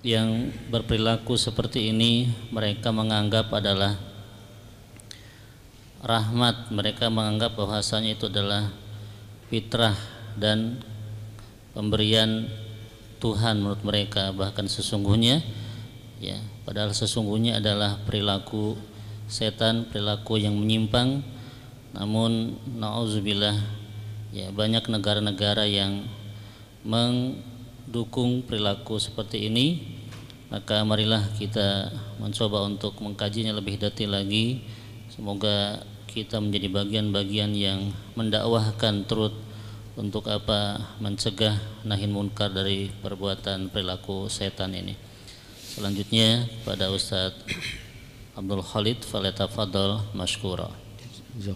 yang berperilaku seperti ini mereka menganggap adalah rahmat mereka menganggap bahwasanya itu adalah fitrah dan pemberian Tuhan menurut mereka bahkan sesungguhnya ya padahal sesungguhnya adalah perilaku setan perilaku yang menyimpang namun nauzubillah ya banyak negara-negara yang meng dukung perilaku seperti ini, maka marilah kita mencoba untuk mengkajinya lebih detail lagi. Semoga kita menjadi bagian-bagian yang mendakwahkan turut untuk apa mencegah nahin munkar dari perbuatan perilaku setan ini. Selanjutnya pada Ustadz Abdul Khalid Faleta Fadl Mashkura.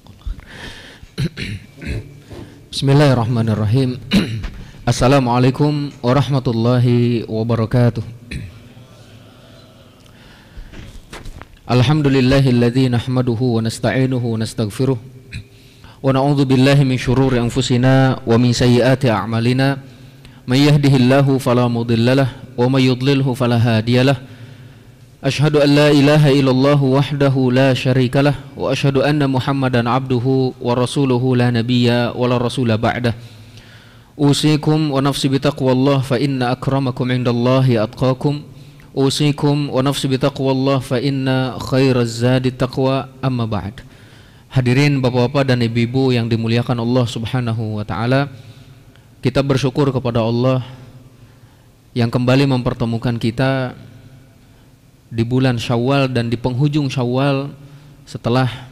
Bismillahirrahmanirrahim. Assalamualaikum warahmatullahi wabarakatuh Alhamdulillahilladzi nahmaduhu wa nasta'inuhu wa nastaghfiruh wa na'udzu billahi min syururi anfusina wa min sayyiati a'malina may yahdihillahu fala mudhillalah wa may yudlilhu fala hadiyalah Ashhadu an la ilaha illallah wahdahu la syarikalah wa ashhadu anna Muhammadan abduhu wa rasuluhu la nabiyya wa la rasula ba'dahu أوصيكم ونفسي بتقوى الله فإن أكرمكم عند الله أتقاكم أوصيكم ونفسي بتقوى الله فإن خير الزاد التقوى أما بعد Hadirin bapak-bapak dan ibu-ibu yang dimuliakan Allah Subhanahu wa taala, kita bersyukur kepada Allah yang kembali mempertemukan kita di bulan Syawal dan di penghujung Syawal setelah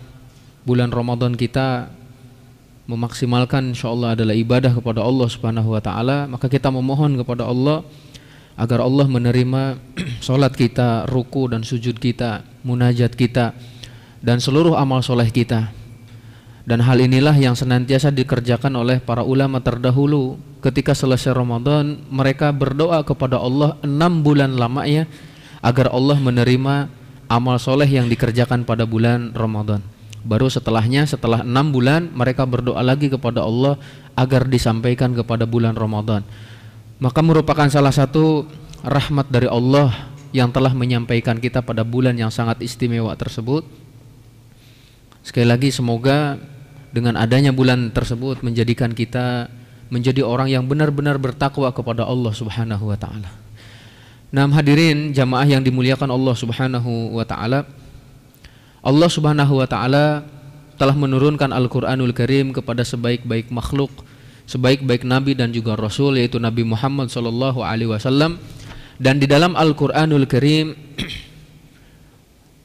bulan Ramadan kita memaksimalkan insya Allah adalah ibadah kepada Allah Subhanahu wa taala, maka kita memohon kepada Allah agar Allah menerima sholat kita, ruku dan sujud kita, munajat kita dan seluruh amal soleh kita. Dan hal inilah yang senantiasa dikerjakan oleh para ulama terdahulu ketika selesai Ramadan mereka berdoa kepada Allah enam bulan lamanya agar Allah menerima amal soleh yang dikerjakan pada bulan Ramadan. Baru setelahnya, setelah enam bulan, mereka berdoa lagi kepada Allah agar disampaikan kepada bulan Ramadan. Maka merupakan salah satu rahmat dari Allah yang telah menyampaikan kita pada bulan yang sangat istimewa tersebut. Sekali lagi, semoga dengan adanya bulan tersebut menjadikan kita menjadi orang yang benar-benar bertakwa kepada Allah Subhanahu wa Ta'ala. Nah, hadirin jamaah yang dimuliakan Allah Subhanahu wa Ta'ala Allah Subhanahu wa taala telah menurunkan Al-Qur'anul Karim kepada sebaik-baik makhluk, sebaik-baik nabi dan juga rasul yaitu Nabi Muhammad sallallahu alaihi wasallam. Dan di dalam Al-Qur'anul Karim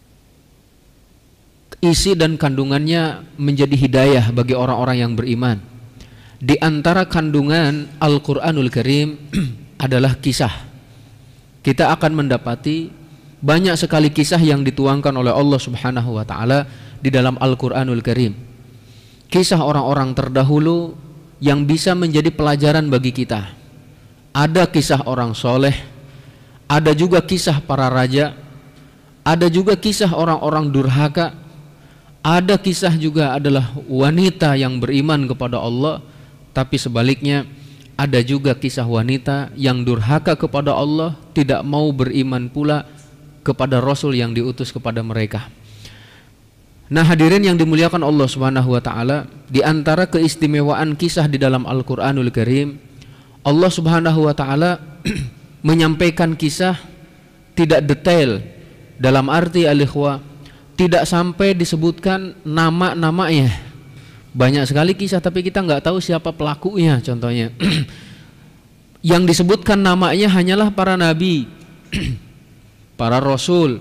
isi dan kandungannya menjadi hidayah bagi orang-orang yang beriman. Di antara kandungan Al-Qur'anul Karim adalah kisah. Kita akan mendapati banyak sekali kisah yang dituangkan oleh Allah Subhanahu wa taala di dalam Al-Qur'anul Karim. Kisah orang-orang terdahulu yang bisa menjadi pelajaran bagi kita. Ada kisah orang soleh, ada juga kisah para raja, ada juga kisah orang-orang durhaka, ada kisah juga adalah wanita yang beriman kepada Allah, tapi sebaliknya ada juga kisah wanita yang durhaka kepada Allah, tidak mau beriman pula, kepada rasul yang diutus kepada mereka. Nah, hadirin yang dimuliakan Allah Subhanahu wa taala, di antara keistimewaan kisah di dalam Al-Qur'anul Karim, Allah Subhanahu wa taala menyampaikan kisah tidak detail dalam arti al tidak sampai disebutkan nama-namanya. Banyak sekali kisah tapi kita nggak tahu siapa pelakunya contohnya. yang disebutkan namanya hanyalah para nabi para rasul.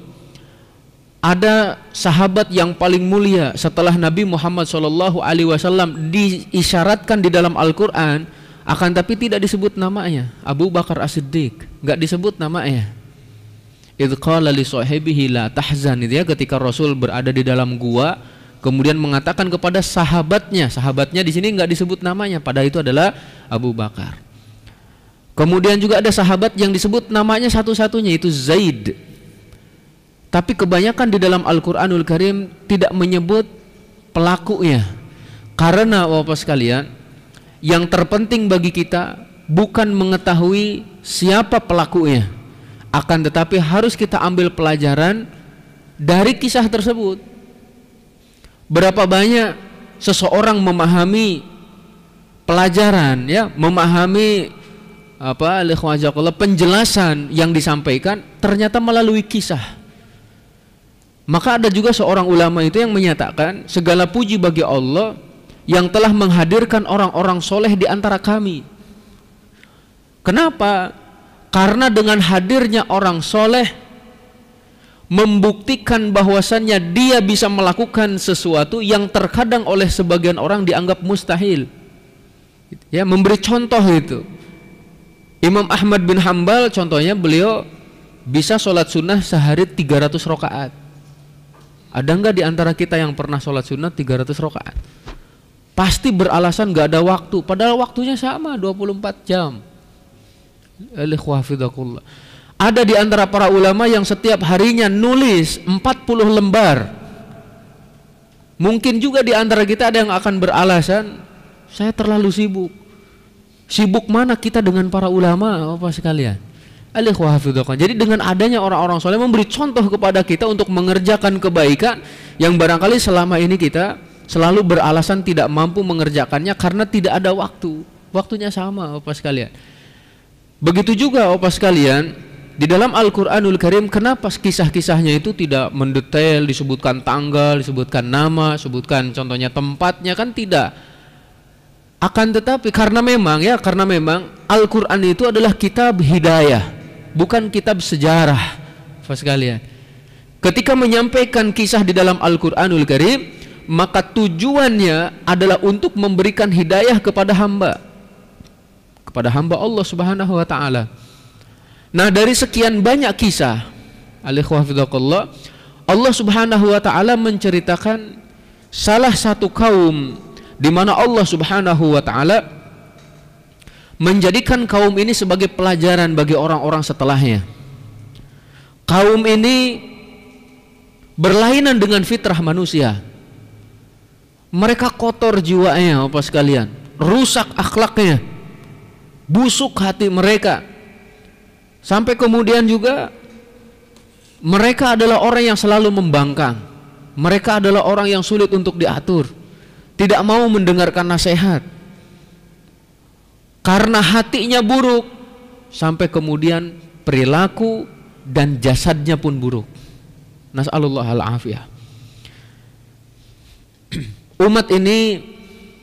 Ada sahabat yang paling mulia setelah Nabi Muhammad Shallallahu Alaihi Wasallam diisyaratkan di dalam Al-Quran, akan tapi tidak disebut namanya. Abu Bakar As-Siddiq, nggak disebut namanya. itu li sahibihi la tahzan itu ya ketika Rasul berada di dalam gua kemudian mengatakan kepada sahabatnya sahabatnya di sini nggak disebut namanya pada itu adalah Abu Bakar Kemudian juga ada sahabat yang disebut namanya satu-satunya itu Zaid. Tapi kebanyakan di dalam Al-Qur'anul Karim tidak menyebut pelakunya. Karena Bapak sekalian, yang terpenting bagi kita bukan mengetahui siapa pelakunya. Akan tetapi harus kita ambil pelajaran dari kisah tersebut. Berapa banyak seseorang memahami pelajaran ya, memahami apa penjelasan yang disampaikan ternyata melalui kisah. Maka ada juga seorang ulama itu yang menyatakan segala puji bagi Allah yang telah menghadirkan orang-orang soleh di antara kami. Kenapa? Karena dengan hadirnya orang soleh membuktikan bahwasannya dia bisa melakukan sesuatu yang terkadang oleh sebagian orang dianggap mustahil. Ya, memberi contoh itu Imam Ahmad bin Hambal contohnya beliau bisa sholat sunnah sehari 300 rokaat. Ada nggak di antara kita yang pernah sholat sunnah 300 rokaat? Pasti beralasan nggak ada waktu, padahal waktunya sama 24 jam. Ada di antara para ulama yang setiap harinya nulis 40 lembar. Mungkin juga di antara kita ada yang akan beralasan, saya terlalu sibuk Sibuk mana kita dengan para ulama apa sekalian? Jadi dengan adanya orang-orang soleh memberi contoh kepada kita untuk mengerjakan kebaikan yang barangkali selama ini kita selalu beralasan tidak mampu mengerjakannya karena tidak ada waktu. Waktunya sama, opa sekalian. Begitu juga, opa sekalian, di dalam Al-Quranul Karim kenapa kisah-kisahnya itu tidak mendetail disebutkan tanggal disebutkan nama disebutkan contohnya tempatnya kan tidak akan tetapi karena memang ya karena memang Al-Qur'an itu adalah kitab hidayah, bukan kitab sejarah. Bapak kalian Ketika menyampaikan kisah di dalam Al-Qur'anul Karim, maka tujuannya adalah untuk memberikan hidayah kepada hamba. Kepada hamba Allah Subhanahu wa taala. Nah, dari sekian banyak kisah Allah Subhanahu wa taala menceritakan salah satu kaum di mana Allah Subhanahu wa taala menjadikan kaum ini sebagai pelajaran bagi orang-orang setelahnya. Kaum ini berlainan dengan fitrah manusia. Mereka kotor jiwanya, apa sekalian, rusak akhlaknya, busuk hati mereka. Sampai kemudian juga mereka adalah orang yang selalu membangkang. Mereka adalah orang yang sulit untuk diatur tidak mau mendengarkan nasihat karena hatinya buruk sampai kemudian perilaku dan jasadnya pun buruk. Nasallallahu al Umat ini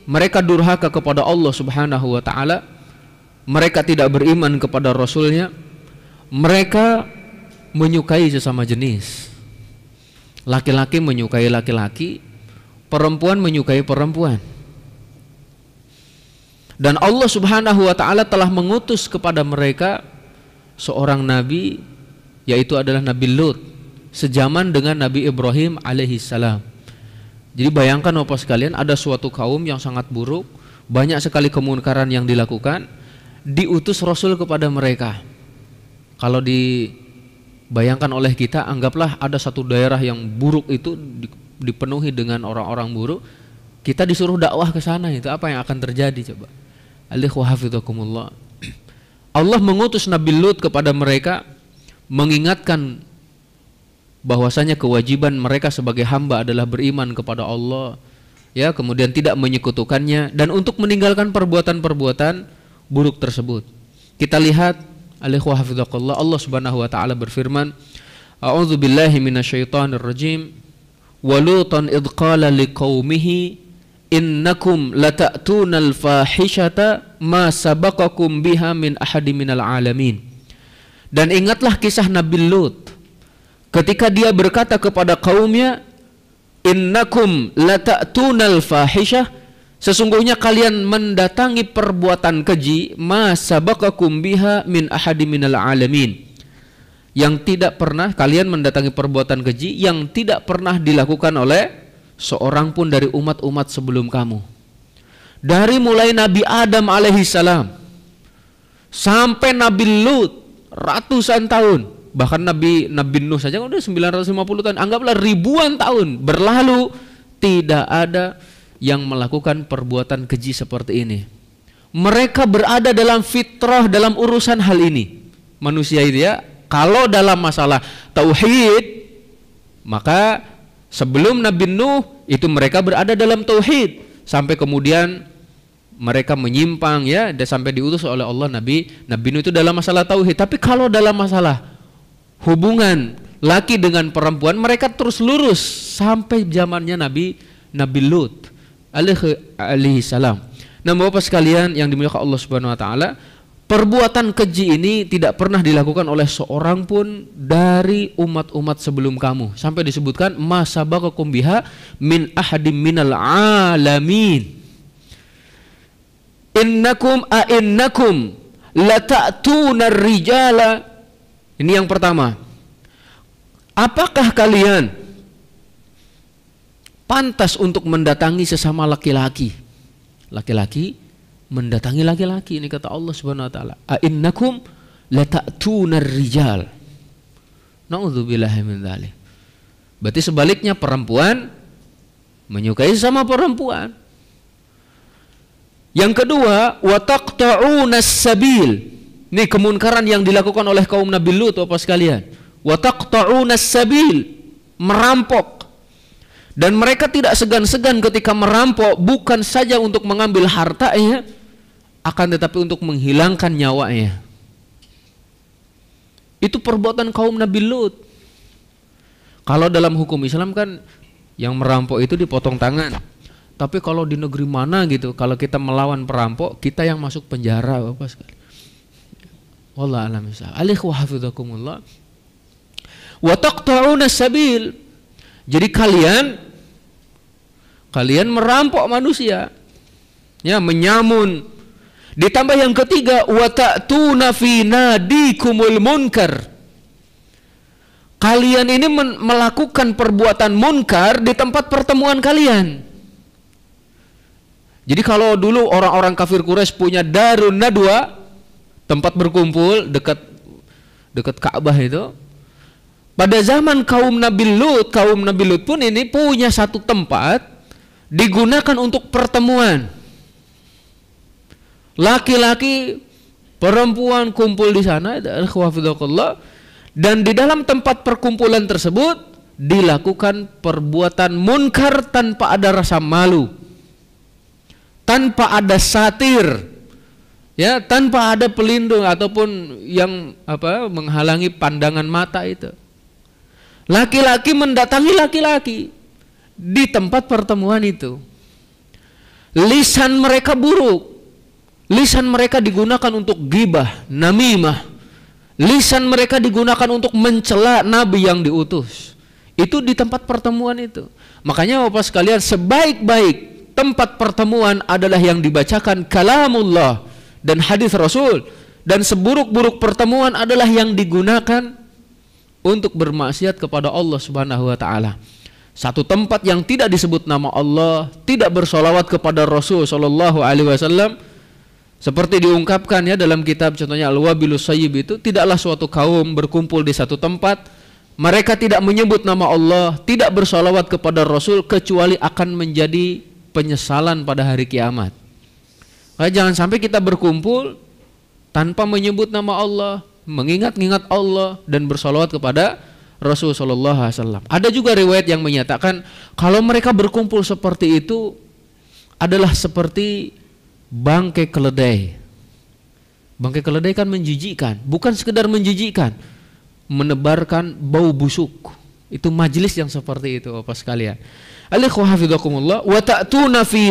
mereka durhaka kepada Allah Subhanahu wa taala. Mereka tidak beriman kepada rasulnya. Mereka menyukai sesama jenis. Laki-laki menyukai laki-laki, perempuan menyukai perempuan. Dan Allah Subhanahu wa taala telah mengutus kepada mereka seorang nabi yaitu adalah Nabi Lut sejaman dengan Nabi Ibrahim alaihi salam. Jadi bayangkan Bapak sekalian ada suatu kaum yang sangat buruk, banyak sekali kemungkaran yang dilakukan, diutus rasul kepada mereka. Kalau di bayangkan oleh kita anggaplah ada satu daerah yang buruk itu dipenuhi dengan orang-orang buruk kita disuruh dakwah ke sana itu apa yang akan terjadi coba Alikhu Allah mengutus Nabi Lut kepada mereka mengingatkan bahwasanya kewajiban mereka sebagai hamba adalah beriman kepada Allah ya kemudian tidak menyekutukannya dan untuk meninggalkan perbuatan-perbuatan buruk tersebut kita lihat Alaihi hafizakallah Allah Subhanahu wa taala berfirman A'udzu billahi minasyaitonir rajim Walutan id qala liqaumihi innakum lata'tunal fahishata ma sabaqakum biha min ahadi minal alamin Dan ingatlah kisah Nabi Lut ketika dia berkata kepada kaumnya innakum lata'tunal fahishata Sesungguhnya kalian mendatangi perbuatan keji masa bakakum biha min ahadi minal alamin yang tidak pernah kalian mendatangi perbuatan keji yang tidak pernah dilakukan oleh seorang pun dari umat-umat sebelum kamu. Dari mulai Nabi Adam alaihi salam sampai Nabi Lut ratusan tahun, bahkan Nabi Nabi Nuh saja kan udah 950 tahun, anggaplah ribuan tahun berlalu tidak ada yang melakukan perbuatan keji seperti ini. Mereka berada dalam fitrah dalam urusan hal ini. Manusia itu ya, kalau dalam masalah tauhid, maka sebelum Nabi Nuh itu mereka berada dalam tauhid sampai kemudian mereka menyimpang ya dan sampai diutus oleh Allah Nabi Nabi Nuh itu dalam masalah tauhid. Tapi kalau dalam masalah hubungan laki dengan perempuan mereka terus lurus sampai zamannya Nabi Nabi Lut alaihi salam. Nah, Bapak sekalian yang dimuliakan Allah Subhanahu wa taala, perbuatan keji ini tidak pernah dilakukan oleh seorang pun dari umat-umat sebelum kamu. Sampai disebutkan masabaqakum biha min ahadim minal alamin. Innakum a innakum lata'tuna rijala. Ini yang pertama. Apakah kalian pantas untuk mendatangi sesama laki-laki. Laki-laki mendatangi laki-laki ini kata Allah Subhanahu wa taala. A innakum lata'tuna rijal Nauzubillahi min dzalik. Berarti sebaliknya perempuan menyukai sama perempuan. Yang kedua, wa taqta'una sabil. Ini kemunkaran yang dilakukan oleh kaum Nabi Lut Bapak sekalian. Wa taqta'una sabil, merampok dan mereka tidak segan-segan ketika merampok bukan saja untuk mengambil hartanya akan tetapi untuk menghilangkan nyawanya. Itu perbuatan kaum Nabi Lut. Kalau dalam hukum Islam kan yang merampok itu dipotong tangan. Tapi kalau di negeri mana gitu, kalau kita melawan perampok, kita yang masuk penjara Bapak sekali. Wallah alam Alih wa hafizakumullah. Wa taqta'una sabil. Jadi kalian Kalian merampok manusia. Ya, menyamun. Ditambah yang ketiga, wa ta'tuna fi kumul munkar. Kalian ini melakukan perbuatan munkar di tempat pertemuan kalian. Jadi kalau dulu orang-orang kafir Quraisy punya darun nadwa, tempat berkumpul dekat dekat Ka'bah itu. Pada zaman kaum Nabi Lut, kaum Nabi Lut pun ini punya satu tempat digunakan untuk pertemuan. Laki-laki, perempuan kumpul di sana, dan di dalam tempat perkumpulan tersebut dilakukan perbuatan munkar tanpa ada rasa malu, tanpa ada satir, ya tanpa ada pelindung ataupun yang apa menghalangi pandangan mata itu. Laki-laki mendatangi laki-laki, di tempat pertemuan itu. Lisan mereka buruk. Lisan mereka digunakan untuk gibah, namimah. Lisan mereka digunakan untuk mencela nabi yang diutus. Itu di tempat pertemuan itu. Makanya Bapak sekalian sebaik-baik tempat pertemuan adalah yang dibacakan kalamullah dan hadis Rasul dan seburuk-buruk pertemuan adalah yang digunakan untuk bermaksiat kepada Allah Subhanahu wa taala. Satu tempat yang tidak disebut nama Allah, tidak bersolawat kepada Rasul Shallallahu Alaihi Wasallam, seperti diungkapkan ya dalam kitab contohnya Al-Wabilus Sayyib itu tidaklah suatu kaum berkumpul di satu tempat mereka tidak menyebut nama Allah, tidak bersolawat kepada Rasul kecuali akan menjadi penyesalan pada hari kiamat. Nah, jangan sampai kita berkumpul tanpa menyebut nama Allah, mengingat-ingat Allah dan bersolawat kepada Rasul Shallallahu Ada juga riwayat yang menyatakan kalau mereka berkumpul seperti itu adalah seperti bangkai keledai. Bangkai keledai kan menjijikan bukan sekedar menjijikan menebarkan bau busuk. Itu majelis yang seperti itu, Bapak sekalian. Alaihikumullah. hafizakumullah wa ta'tuna fi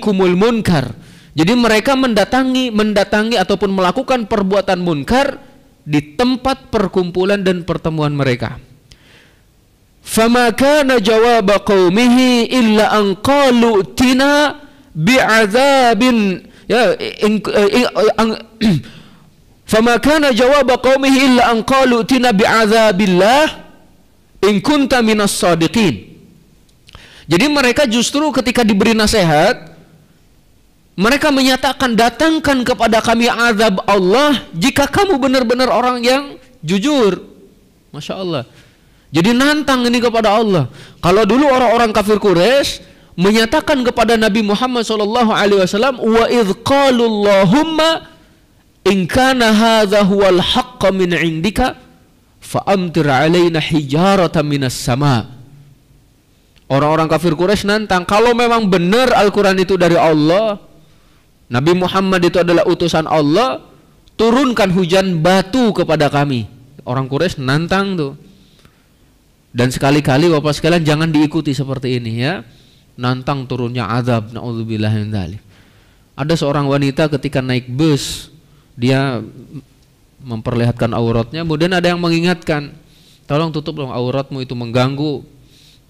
kumul munkar. Jadi mereka mendatangi, mendatangi ataupun melakukan perbuatan munkar di tempat perkumpulan dan pertemuan mereka. Fama kana jawaba qawmihi illa an qalu tina bi'adzabin ya in, eh, in, in, eh, Fama kana jawaba qawmihi illa an qalu tina bi'adzabillah in kunta minas sadiqin. Jadi mereka justru ketika diberi nasihat mereka menyatakan datangkan kepada kami azab Allah jika kamu benar-benar orang yang jujur. Masya Allah. Jadi nantang ini kepada Allah. Kalau dulu orang-orang kafir Quraisy menyatakan kepada Nabi Muhammad sallallahu alaihi wasallam wa idqalullahumma in kana hadza huwal haqq min indika fa amtir alaina hijaratan minas sama. Orang-orang kafir Quraisy nantang, kalau memang benar Al-Qur'an itu dari Allah, Nabi Muhammad itu adalah utusan Allah, turunkan hujan batu kepada kami. Orang Quraisy nantang tuh. Dan sekali-kali Bapak sekalian jangan diikuti seperti ini ya. Nantang turunnya azab naudzubillah Ada seorang wanita ketika naik bus dia memperlihatkan auratnya, kemudian ada yang mengingatkan, tolong tutup dong auratmu itu mengganggu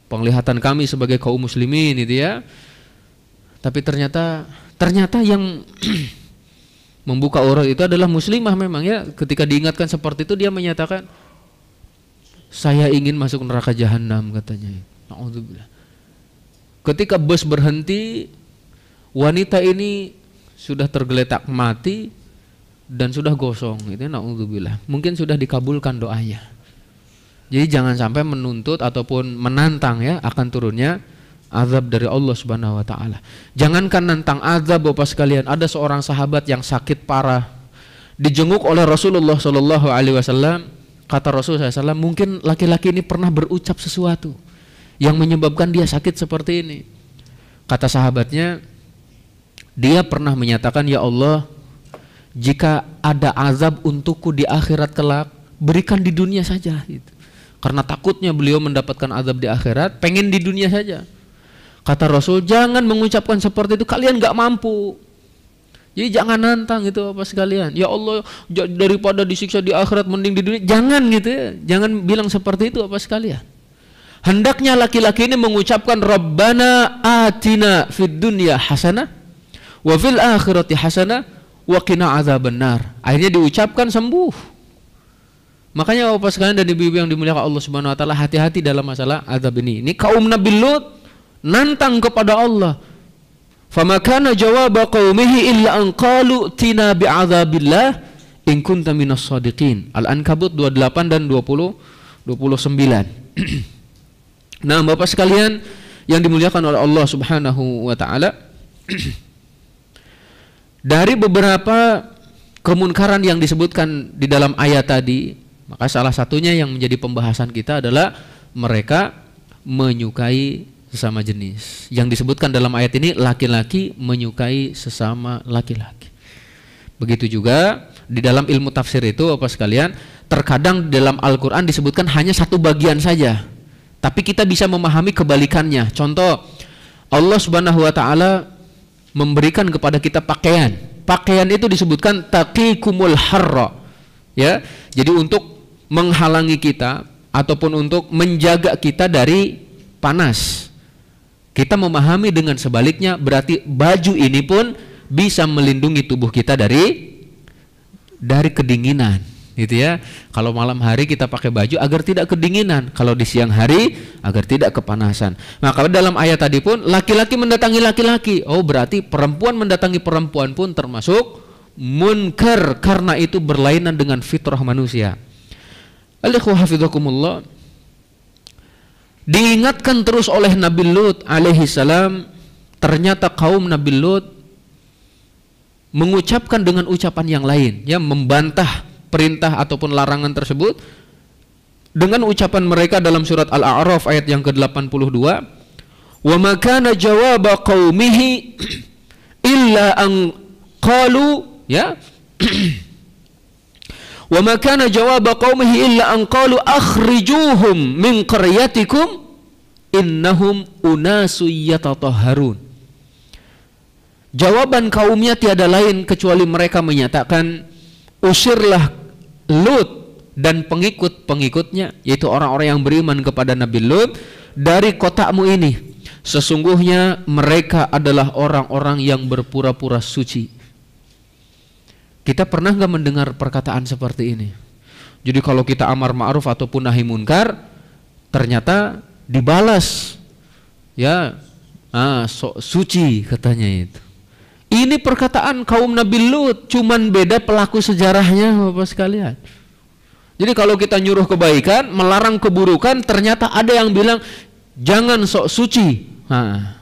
penglihatan kami sebagai kaum muslimin itu ya. Tapi ternyata ternyata yang membuka aurat itu adalah muslimah memang ya. Ketika diingatkan seperti itu dia menyatakan, saya ingin masuk neraka jahanam katanya. Nauzubillah. Ketika bus berhenti, wanita ini sudah tergeletak mati dan sudah gosong. Itu naudzubillah. Mungkin sudah dikabulkan doanya. Jadi jangan sampai menuntut ataupun menantang ya akan turunnya azab dari Allah Subhanahu wa taala. Jangankan nantang azab Bapak sekalian, ada seorang sahabat yang sakit parah dijenguk oleh Rasulullah Shallallahu alaihi wasallam Kata Rasul SAW, mungkin laki-laki ini pernah berucap sesuatu yang menyebabkan dia sakit seperti ini. Kata sahabatnya, dia pernah menyatakan, Ya Allah, jika ada azab untukku di akhirat kelak, berikan di dunia saja. Gitu. Karena takutnya beliau mendapatkan azab di akhirat, pengen di dunia saja. Kata Rasul, jangan mengucapkan seperti itu, kalian gak mampu. Jadi jangan nantang gitu apa sekalian. Ya Allah, daripada disiksa di akhirat mending di dunia. Jangan gitu ya. Jangan bilang seperti itu apa sekalian. Hendaknya laki-laki ini mengucapkan Rabbana atina fid dunya hasanah wa fil akhirati hasanah wa qina benar. Akhirnya diucapkan sembuh. Makanya apa sekalian dan ibu-ibu yang dimuliakan Allah Subhanahu wa taala hati-hati dalam masalah azab ini. Ini kaum Nabi Lut nantang kepada Allah. Fama kana jawaba qaumihi illa an qalu tina bi'adzabillah in kunta minas sadiqin. Al-Ankabut 28 dan 20 29. nah, Bapak sekalian yang dimuliakan oleh Allah Subhanahu wa taala dari beberapa kemunkaran yang disebutkan di dalam ayat tadi, maka salah satunya yang menjadi pembahasan kita adalah mereka menyukai sesama jenis. Yang disebutkan dalam ayat ini laki-laki menyukai sesama laki-laki. Begitu juga di dalam ilmu tafsir itu apa sekalian, terkadang dalam Al-Qur'an disebutkan hanya satu bagian saja. Tapi kita bisa memahami kebalikannya. Contoh Allah Subhanahu wa taala memberikan kepada kita pakaian. Pakaian itu disebutkan taqikumul harra. Ya. Jadi untuk menghalangi kita ataupun untuk menjaga kita dari panas. Kita memahami dengan sebaliknya berarti baju ini pun bisa melindungi tubuh kita dari dari kedinginan gitu ya. Kalau malam hari kita pakai baju agar tidak kedinginan, kalau di siang hari agar tidak kepanasan. Nah, kalau dalam ayat tadi pun laki-laki mendatangi laki-laki. Oh, berarti perempuan mendatangi perempuan pun termasuk munkar karena itu berlainan dengan fitrah manusia. Alaikum Diingatkan terus oleh Nabi Lut alaihi salam, ternyata kaum Nabi Lut mengucapkan dengan ucapan yang lain, ya membantah perintah ataupun larangan tersebut dengan ucapan mereka dalam surat Al-A'raf ayat yang ke-82 wa makana jawaba qaumihi illa an qalu ya Wa ma kana jawaba qaumihi illa an qalu akhrijuhum min qaryatikum innahum unasu Jawaban kaumnya tiada lain kecuali mereka menyatakan usirlah Lut dan pengikut-pengikutnya yaitu orang-orang yang beriman kepada Nabi Lut dari kotakmu ini. Sesungguhnya mereka adalah orang-orang yang berpura-pura suci kita pernah nggak mendengar perkataan seperti ini? Jadi kalau kita amar ma'ruf ataupun nahi munkar, ternyata dibalas. Ya, ah, sok suci katanya itu. Ini perkataan kaum Nabi Lut, cuman beda pelaku sejarahnya Bapak sekalian. Jadi kalau kita nyuruh kebaikan, melarang keburukan, ternyata ada yang bilang jangan sok suci. Nah.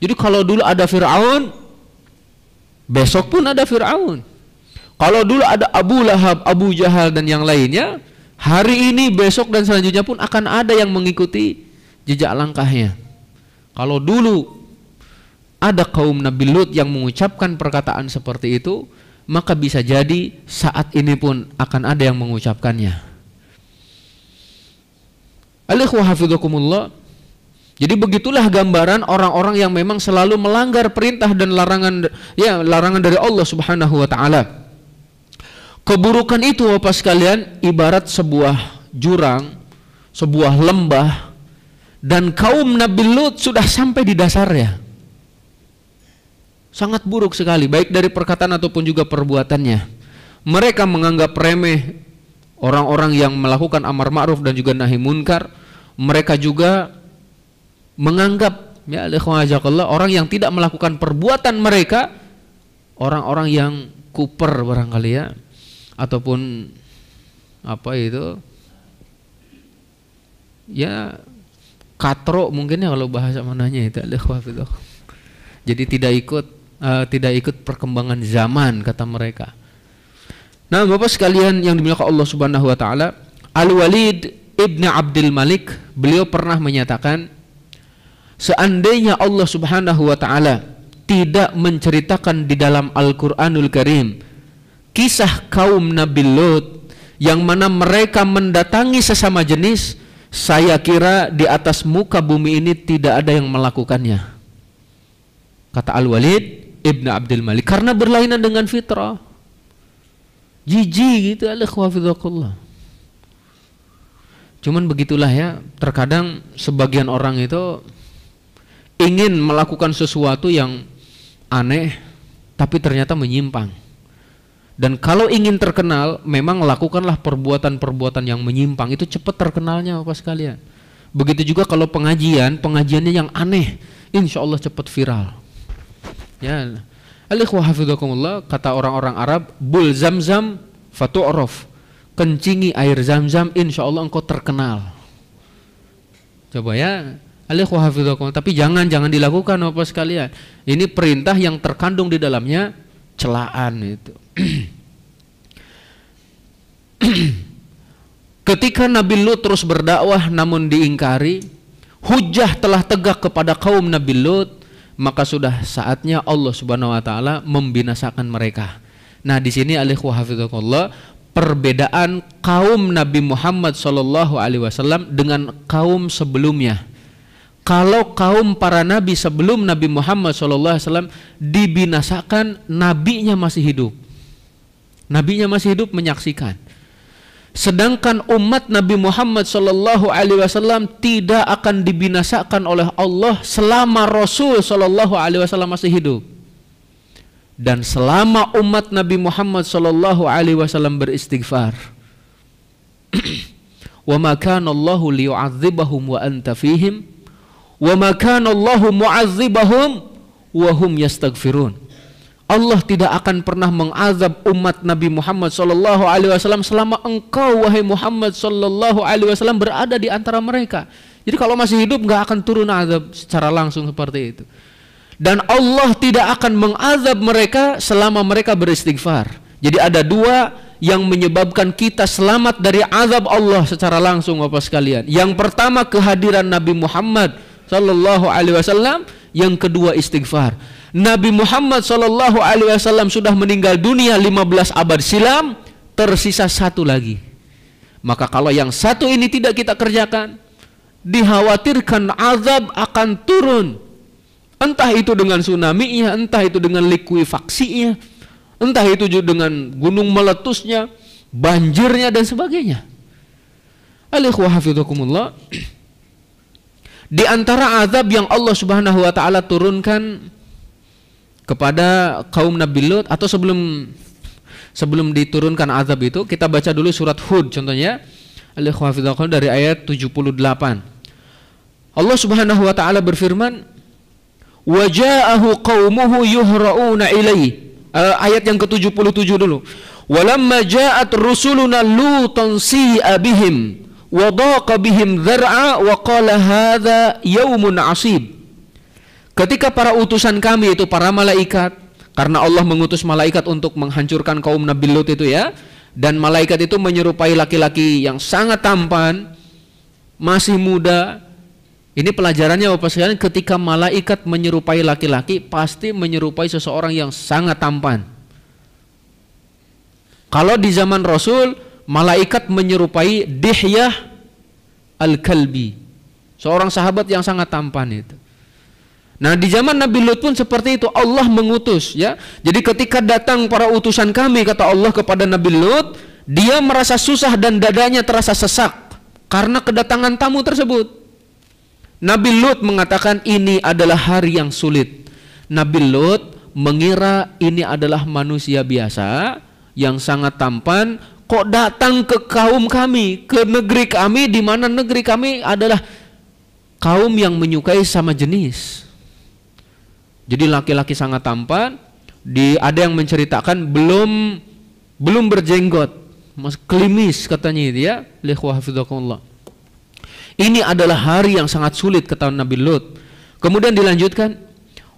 Jadi kalau dulu ada Fir'aun, Besok pun ada Fir'aun. Kalau dulu ada Abu Lahab, Abu Jahal dan yang lainnya, hari ini, besok dan selanjutnya pun akan ada yang mengikuti jejak langkahnya. Kalau dulu ada kaum Nabi Lut yang mengucapkan perkataan seperti itu, maka bisa jadi saat ini pun akan ada yang mengucapkannya. Alaihi wa jadi begitulah gambaran orang-orang yang memang selalu melanggar perintah dan larangan ya larangan dari Allah Subhanahu wa taala. Keburukan itu Bapak sekalian ibarat sebuah jurang, sebuah lembah dan kaum Nabi Lut sudah sampai di dasarnya. Sangat buruk sekali baik dari perkataan ataupun juga perbuatannya. Mereka menganggap remeh orang-orang yang melakukan amar ma'ruf dan juga nahi munkar. Mereka juga menganggap ya Allah orang yang tidak melakukan perbuatan mereka orang-orang yang kuper barangkali ya ataupun apa itu ya katro mungkin ya kalau bahasa mananya itu jadi tidak ikut uh, tidak ikut perkembangan zaman kata mereka nah bapak sekalian yang dimiliki Allah subhanahu wa taala al walid ibn abdul malik beliau pernah menyatakan Seandainya Allah Subhanahu wa taala tidak menceritakan di dalam Al-Qur'anul Karim kisah kaum Nabi Lut yang mana mereka mendatangi sesama jenis, saya kira di atas muka bumi ini tidak ada yang melakukannya. Kata Al-Walid Ibnu Abdul Malik karena berlainan dengan fitrah. Jijik gitu alakhwafizakullah. Cuman begitulah ya, terkadang sebagian orang itu ingin melakukan sesuatu yang aneh tapi ternyata menyimpang. Dan kalau ingin terkenal, memang lakukanlah perbuatan-perbuatan yang menyimpang. Itu cepat terkenalnya Bapak sekalian. Begitu juga kalau pengajian, pengajiannya yang aneh, insya Allah cepat viral. Ya, Alikhwa kata orang-orang Arab, bul zam-zam fatu'rof. Kencingi air zam-zam, insya Allah engkau terkenal. Coba ya, Alaikum Tapi jangan jangan dilakukan apa oh, sekalian. Ini perintah yang terkandung di dalamnya celaan itu. Ketika Nabi Lut terus berdakwah namun diingkari, hujah telah tegak kepada kaum Nabi Lut, maka sudah saatnya Allah Subhanahu wa taala membinasakan mereka. Nah, di sini alaihi perbedaan kaum Nabi Muhammad Shallallahu alaihi wasallam dengan kaum sebelumnya kalau kaum para nabi sebelum Nabi Muhammad SAW dibinasakan, nabinya masih hidup. Nabinya masih hidup menyaksikan. Sedangkan umat Nabi Muhammad Shallallahu Alaihi Wasallam tidak akan dibinasakan oleh Allah selama Rasul Shallallahu Alaihi Wasallam masih hidup. Dan selama umat Nabi Muhammad Shallallahu Alaihi Wasallam beristighfar, wa makan Allahu liyu'adzibahum wa anta fihim wa Allahu mu'azzibahum wa hum yastaghfirun. Allah tidak akan pernah mengazab umat Nabi Muhammad sallallahu alaihi wasallam selama engkau wahai Muhammad sallallahu alaihi wasallam berada di antara mereka. Jadi kalau masih hidup nggak akan turun azab secara langsung seperti itu. Dan Allah tidak akan mengazab mereka selama mereka beristighfar. Jadi ada dua yang menyebabkan kita selamat dari azab Allah secara langsung Bapak sekalian. Yang pertama kehadiran Nabi Muhammad Sallallahu Alaihi Wasallam yang kedua istighfar Nabi Muhammad Sallallahu Alaihi Wasallam sudah meninggal dunia 15 abad silam tersisa satu lagi maka kalau yang satu ini tidak kita kerjakan dikhawatirkan azab akan turun entah itu dengan tsunami nya entah itu dengan likuifaksi likuifaksinya entah itu juga dengan gunung meletusnya banjirnya dan sebagainya Alaihi di antara azab yang Allah Subhanahu wa taala turunkan kepada kaum Nabi Lut atau sebelum sebelum diturunkan azab itu kita baca dulu surat Hud contohnya Al-Ikhwafidhaqal dari ayat 78. Allah Subhanahu wa taala berfirman, "Wa ja'ahu qaumuhu yuhra'una ilai Uh, eh, ayat yang ke-77 dulu. "Walamma ja'at rusuluna Lutan si'a bihim." wadaqa bihim dzar'a wa qala yaumun Ketika para utusan kami itu para malaikat karena Allah mengutus malaikat untuk menghancurkan kaum Nabi Lut itu ya dan malaikat itu menyerupai laki-laki yang sangat tampan masih muda ini pelajarannya Bapak sekalian ketika malaikat menyerupai laki-laki pasti menyerupai seseorang yang sangat tampan kalau di zaman Rasul malaikat menyerupai Dihyah al-Kalbi, seorang sahabat yang sangat tampan itu. Nah di zaman Nabi Lut pun seperti itu Allah mengutus ya. Jadi ketika datang para utusan kami kata Allah kepada Nabi Lut, dia merasa susah dan dadanya terasa sesak karena kedatangan tamu tersebut. Nabi Lut mengatakan ini adalah hari yang sulit. Nabi Lut mengira ini adalah manusia biasa yang sangat tampan kok datang ke kaum kami, ke negeri kami di mana negeri kami adalah kaum yang menyukai sama jenis. Jadi laki-laki sangat tampan, di ada yang menceritakan belum belum berjenggot, mas klimis katanya itu ya, lihwa Ini adalah hari yang sangat sulit kata Nabi Lut. Kemudian dilanjutkan,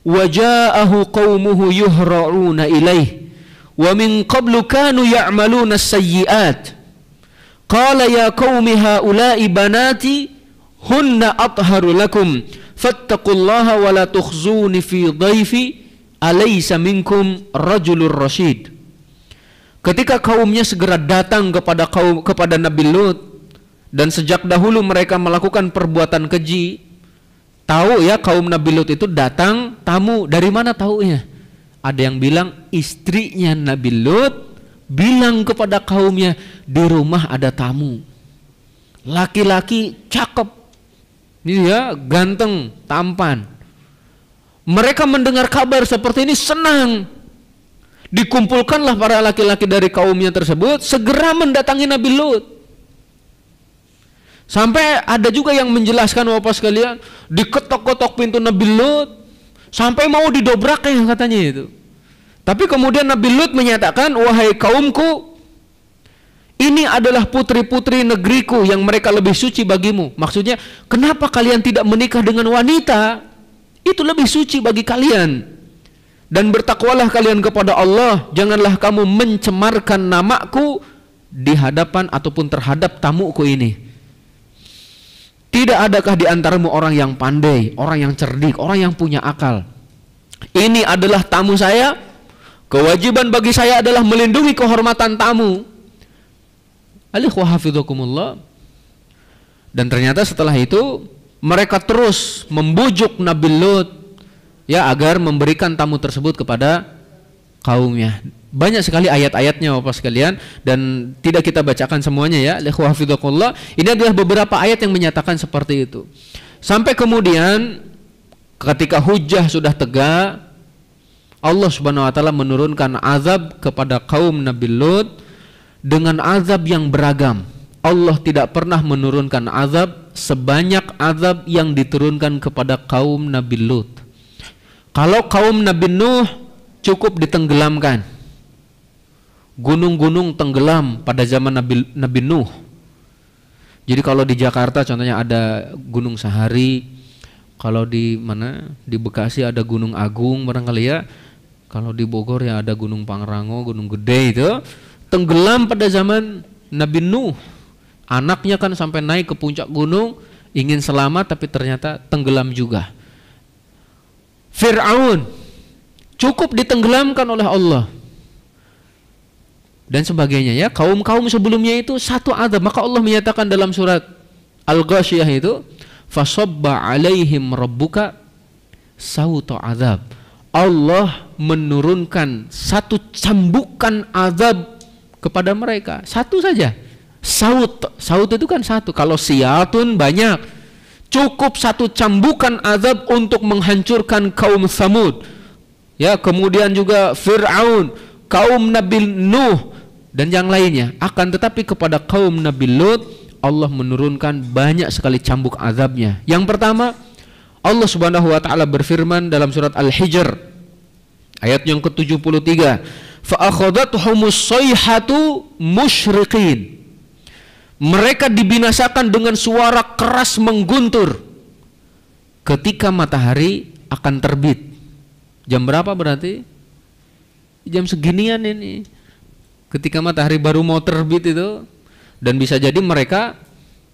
wajahu kaumuhu yuhra'una ilaih wa min qablu kanu ya'maluna sayyi'at qala ya qaumi haula'i banati hunna atharu lakum fattaqullaha wa la tukhzuni fi dhaifi alaysa minkum rajulur rasyid ketika kaumnya segera datang kepada kaum kepada Nabi Lut dan sejak dahulu mereka melakukan perbuatan keji tahu ya kaum Nabi Lut itu datang tamu dari mana tahunya ada yang bilang istrinya Nabi Lut bilang kepada kaumnya di rumah ada tamu. Laki-laki cakep, ya ganteng, tampan. Mereka mendengar kabar seperti ini senang. Dikumpulkanlah para laki-laki dari kaumnya tersebut segera mendatangi Nabi Lut. Sampai ada juga yang menjelaskan Bapak sekalian, diketok-ketok pintu Nabi Lut sampai mau didobrak yang katanya itu. Tapi kemudian Nabi Lut menyatakan, "Wahai kaumku, ini adalah putri-putri negeriku yang mereka lebih suci bagimu." Maksudnya, kenapa kalian tidak menikah dengan wanita? Itu lebih suci bagi kalian. Dan bertakwalah kalian kepada Allah, janganlah kamu mencemarkan namaku di hadapan ataupun terhadap tamuku ini. Tidak adakah di antaramu orang yang pandai, orang yang cerdik, orang yang punya akal? Ini adalah tamu saya, Kewajiban bagi saya adalah melindungi kehormatan tamu. Alikwa Dan ternyata setelah itu mereka terus membujuk Nabi Lut ya agar memberikan tamu tersebut kepada kaumnya. Banyak sekali ayat-ayatnya Bapak sekalian dan tidak kita bacakan semuanya ya. Alikwa Ini adalah beberapa ayat yang menyatakan seperti itu. Sampai kemudian ketika hujah sudah tegak Allah Subhanahu wa taala menurunkan azab kepada kaum Nabi Lut dengan azab yang beragam. Allah tidak pernah menurunkan azab sebanyak azab yang diturunkan kepada kaum Nabi Lut. Kalau kaum Nabi Nuh cukup ditenggelamkan. Gunung-gunung tenggelam pada zaman Nabi, Nabi Nuh. Jadi kalau di Jakarta contohnya ada Gunung Sahari, kalau di mana di Bekasi ada Gunung Agung barangkali ya kalau di Bogor ya ada Gunung Pangrango, Gunung Gede itu tenggelam pada zaman Nabi Nuh. Anaknya kan sampai naik ke puncak gunung, ingin selamat tapi ternyata tenggelam juga. Fir'aun cukup ditenggelamkan oleh Allah dan sebagainya ya kaum kaum sebelumnya itu satu adab maka Allah menyatakan dalam surat al ghashiyah itu fasobba alaihim rabbuka sauto adab Allah menurunkan satu cambukan azab kepada mereka. Satu saja. Saut. Saut itu kan satu. Kalau siatun banyak. Cukup satu cambukan azab untuk menghancurkan kaum Samud. Ya, kemudian juga Fir'aun, kaum Nabi Nuh dan yang lainnya. Akan tetapi kepada kaum Nabi Lut Allah menurunkan banyak sekali cambuk azabnya. Yang pertama, Allah Subhanahu wa taala berfirman dalam surat Al-Hijr Ayat yang ke-73. Fa'akhodathumus sayhatu musyriqin. Mereka dibinasakan dengan suara keras mengguntur ketika matahari akan terbit. Jam berapa berarti? Jam seginian ini. Ketika matahari baru mau terbit itu dan bisa jadi mereka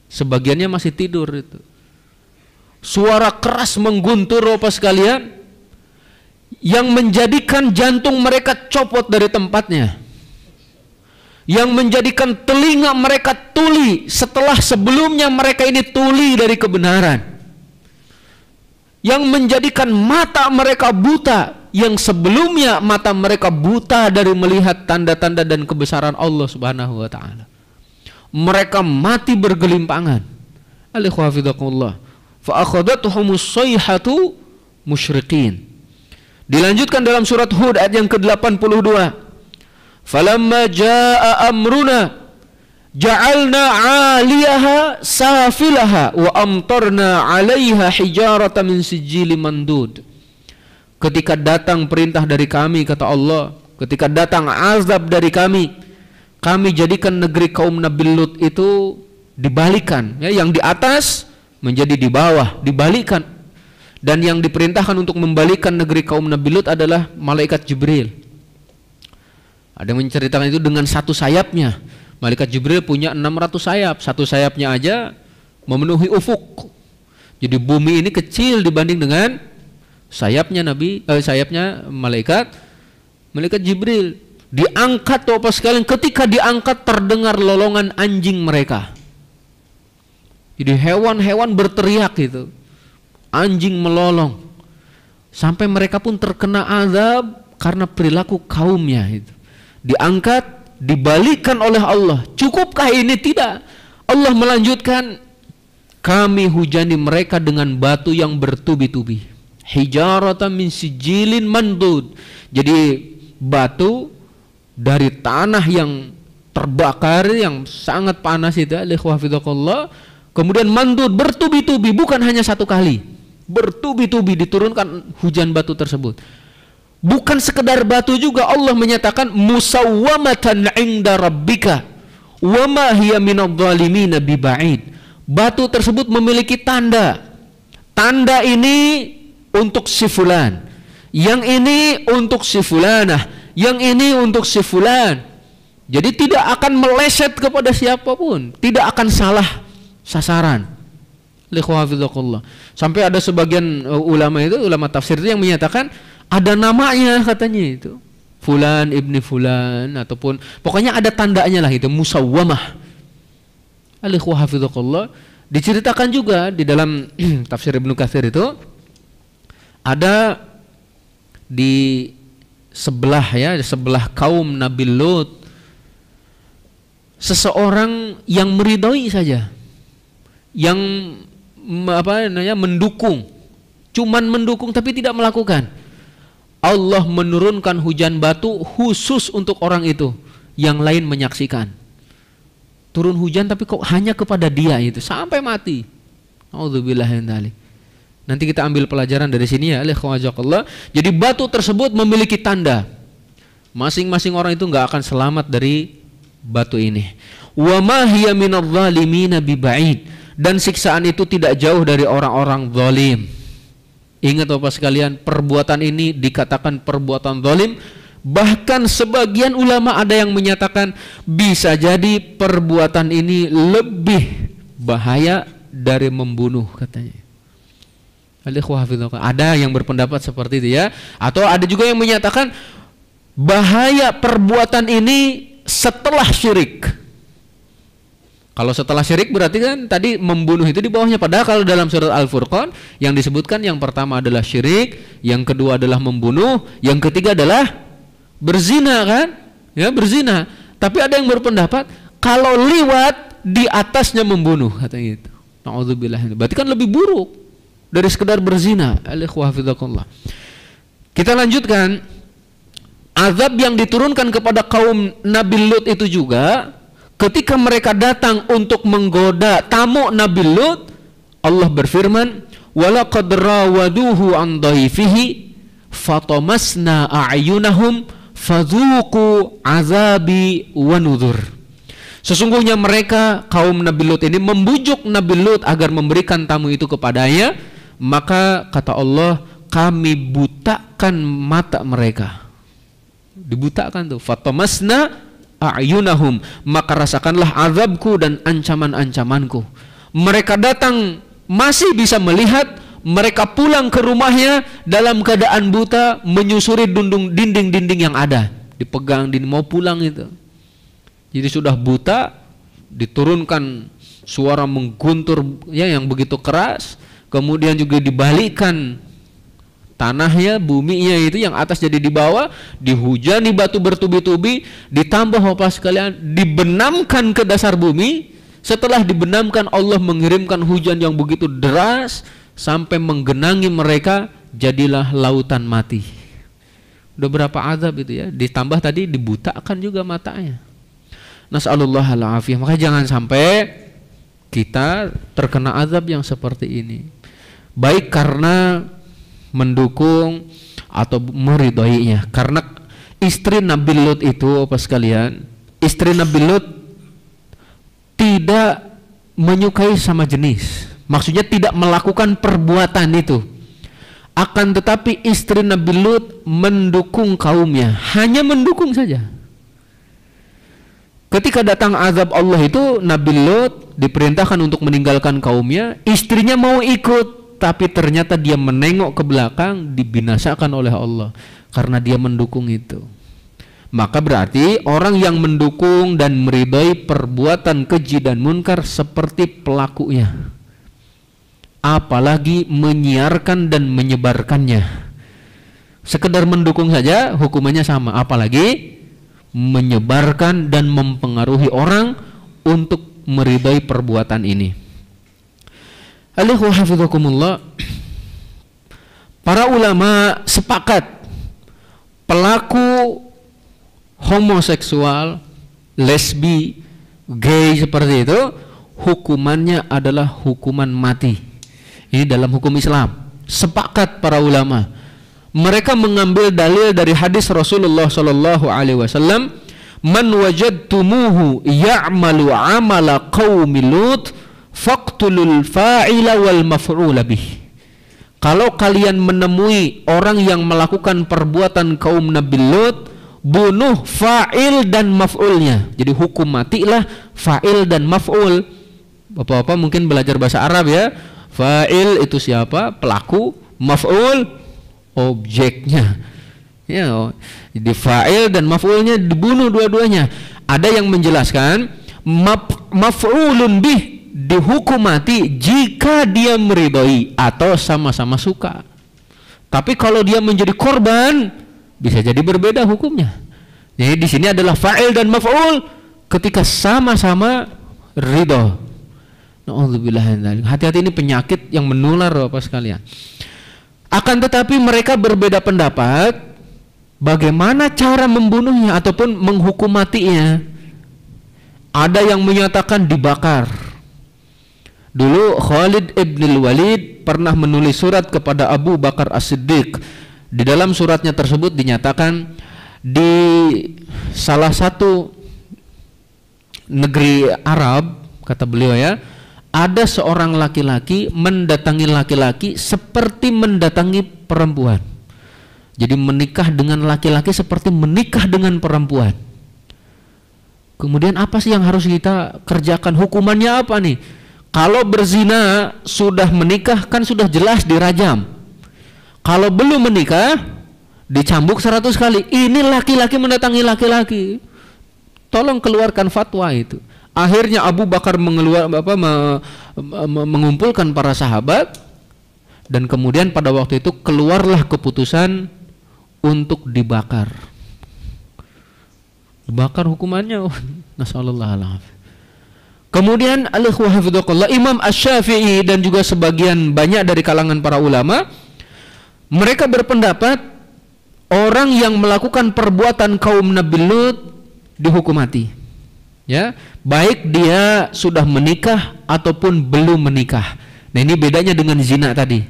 sebagiannya masih tidur itu. Suara keras mengguntur apa sekalian yang menjadikan jantung mereka copot dari tempatnya yang menjadikan telinga mereka tuli setelah sebelumnya mereka ini tuli dari kebenaran yang menjadikan mata mereka buta yang sebelumnya mata mereka buta dari melihat tanda-tanda dan kebesaran Allah Subhanahu wa taala mereka mati bergelimpangan alaihi wa fa akhadatuhumus sayhatu musyriqin Dilanjutkan dalam surat Hud ayat yang ke-82. Falamma jaa amruna ja'alna 'aliyaha safilaha wa amtarna 'alaiha hijaratan min sijjilin mandud. Ketika datang perintah dari kami kata Allah, ketika datang azab dari kami, kami jadikan negeri kaum Nabi Lut itu dibalikan ya yang di atas menjadi di bawah dibalikan dan yang diperintahkan untuk membalikan negeri kaum Nabi Lut adalah malaikat Jibril. Ada yang menceritakan itu dengan satu sayapnya. Malaikat Jibril punya 600 sayap. Satu sayapnya aja memenuhi ufuk. Jadi bumi ini kecil dibanding dengan sayapnya Nabi eh, sayapnya malaikat malaikat Jibril diangkat tuh apa sekalian ketika diangkat terdengar lolongan anjing mereka. Jadi hewan-hewan berteriak gitu anjing melolong. Sampai mereka pun terkena azab karena perilaku kaumnya itu. Diangkat, dibalikan oleh Allah. Cukupkah ini? Tidak. Allah melanjutkan, kami hujani mereka dengan batu yang bertubi-tubi. Hijaratan min sijilin mandud. Jadi batu dari tanah yang terbakar yang sangat panas itu kemudian mandud bertubi-tubi bukan hanya satu kali bertubi-tubi diturunkan hujan batu tersebut bukan sekedar batu juga Allah menyatakan musawwamatan inda rabbika wama hiya minadh-dhalimin biba'id batu tersebut memiliki tanda tanda ini untuk si fulan yang ini untuk si fulanah yang ini untuk si fulan jadi tidak akan meleset kepada siapapun tidak akan salah sasaran Sampai ada sebagian uh, ulama itu ulama tafsir itu yang menyatakan ada namanya katanya itu. Fulan ibni fulan ataupun pokoknya ada tandanya lah itu musawwamah. Al diceritakan juga di dalam tafsir Ibnu Katsir itu ada di sebelah ya di sebelah kaum Nabi Lut seseorang yang meridoi saja yang apa namanya mendukung cuman mendukung tapi tidak melakukan Allah menurunkan hujan batu khusus untuk orang itu yang lain menyaksikan turun hujan tapi kok hanya kepada dia itu sampai mati nanti kita ambil pelajaran dari sini ya Allah jadi batu tersebut memiliki tanda masing-masing orang itu nggak akan selamat dari batu ini wa ma hiya minadh-dhalimina ba'id dan siksaan itu tidak jauh dari orang-orang zalim. Ingat Bapak sekalian, perbuatan ini dikatakan perbuatan zalim. Bahkan sebagian ulama ada yang menyatakan bisa jadi perbuatan ini lebih bahaya dari membunuh katanya. Ada yang berpendapat seperti itu ya. Atau ada juga yang menyatakan bahaya perbuatan ini setelah syirik. Kalau setelah syirik berarti kan tadi membunuh itu di bawahnya. Padahal kalau dalam surat Al-Furqan yang disebutkan yang pertama adalah syirik, yang kedua adalah membunuh, yang ketiga adalah berzina kan? Ya, berzina. Tapi ada yang berpendapat kalau liwat di atasnya membunuh katanya gitu. Nauzubillah. Berarti kan lebih buruk dari sekedar berzina. Alhamdulillah. Kita lanjutkan azab yang diturunkan kepada kaum Nabi Lut itu juga Ketika mereka datang untuk menggoda tamu Nabi Lut, Allah berfirman, "Walaqad rawaduhu an dhaifihi fatamasna a'yunahum fadhuqu azabi wa nudhur." Sesungguhnya mereka kaum Nabi Lut ini membujuk Nabi Lut agar memberikan tamu itu kepadanya, maka kata Allah, kami butakan mata mereka. Dibutakan tuh fatamasna a'yunahum maka rasakanlah azabku dan ancaman-ancamanku mereka datang masih bisa melihat mereka pulang ke rumahnya dalam keadaan buta menyusuri dinding-dinding yang ada dipegang din mau pulang itu jadi sudah buta diturunkan suara mengguntur ya yang begitu keras kemudian juga dibalikan tanah ya bumi ya itu yang atas jadi di bawah, dihujani batu bertubi-tubi, ditambah apa sekalian dibenamkan ke dasar bumi. Setelah dibenamkan Allah mengirimkan hujan yang begitu deras sampai menggenangi mereka, jadilah lautan mati. Udah berapa azab itu ya? Ditambah tadi dibutakan juga matanya. Nas'alullah al-afiyah. Maka jangan sampai kita terkena azab yang seperti ini. Baik karena mendukung atau meridhoinya karena istri Nabi Lut itu apa sekalian istri Nabi Lut tidak menyukai sama jenis maksudnya tidak melakukan perbuatan itu akan tetapi istri Nabi Lut mendukung kaumnya hanya mendukung saja ketika datang azab Allah itu Nabi Lut diperintahkan untuk meninggalkan kaumnya istrinya mau ikut tapi ternyata dia menengok ke belakang dibinasakan oleh Allah karena dia mendukung itu. Maka berarti orang yang mendukung dan meridai perbuatan keji dan munkar seperti pelakunya. Apalagi menyiarkan dan menyebarkannya. Sekedar mendukung saja hukumannya sama, apalagi menyebarkan dan mempengaruhi orang untuk meridai perbuatan ini. Alaihi hafizakumullah. Para ulama sepakat pelaku homoseksual, lesbi, gay seperti itu hukumannya adalah hukuman mati. Ini dalam hukum Islam. Sepakat para ulama. Mereka mengambil dalil dari hadis Rasulullah Shallallahu Alaihi Wasallam, "Man tumuhu ya'malu amala luth." faqtulul fa'ila wal maf'ula bih. Kalau kalian menemui orang yang melakukan perbuatan kaum Nabi Lut, bunuh fa'il dan maf'ulnya. Jadi hukum matilah fa'il dan maf'ul. Bapak-bapak mungkin belajar bahasa Arab ya. Fa'il itu siapa? Pelaku, maf'ul objeknya. Ya, jadi fa'il dan maf'ulnya dibunuh dua-duanya. Ada yang menjelaskan maf maf'ulun bih dihukum mati jika dia meridhoi atau sama-sama suka. Tapi kalau dia menjadi korban, bisa jadi berbeda hukumnya. Jadi di sini adalah fa'il dan maf'ul ketika sama-sama ridho. Hati-hati ini penyakit yang menular bapak sekalian. Akan tetapi mereka berbeda pendapat bagaimana cara membunuhnya ataupun menghukum matinya. Ada yang menyatakan dibakar. Dulu Khalid ibn Walid pernah menulis surat kepada Abu Bakar As-Siddiq. Di dalam suratnya tersebut dinyatakan di salah satu negeri Arab, kata beliau ya, ada seorang laki-laki mendatangi laki-laki seperti mendatangi perempuan. Jadi menikah dengan laki-laki seperti menikah dengan perempuan. Kemudian apa sih yang harus kita kerjakan? Hukumannya apa nih? Kalau berzina sudah menikah kan sudah jelas dirajam. Kalau belum menikah dicambuk 100 kali. Ini laki-laki mendatangi laki-laki. Tolong keluarkan fatwa itu. Akhirnya Abu Bakar mengeluar, apa, me, me, mengumpulkan para sahabat dan kemudian pada waktu itu keluarlah keputusan untuk dibakar. Dibakar hukumannya. Nasallallahu alaihi Kemudian al Imam ash shafii dan juga sebagian banyak dari kalangan para ulama mereka berpendapat orang yang melakukan perbuatan kaum Nabi Lut dihukum mati. Ya, baik dia sudah menikah ataupun belum menikah. Nah, ini bedanya dengan zina tadi.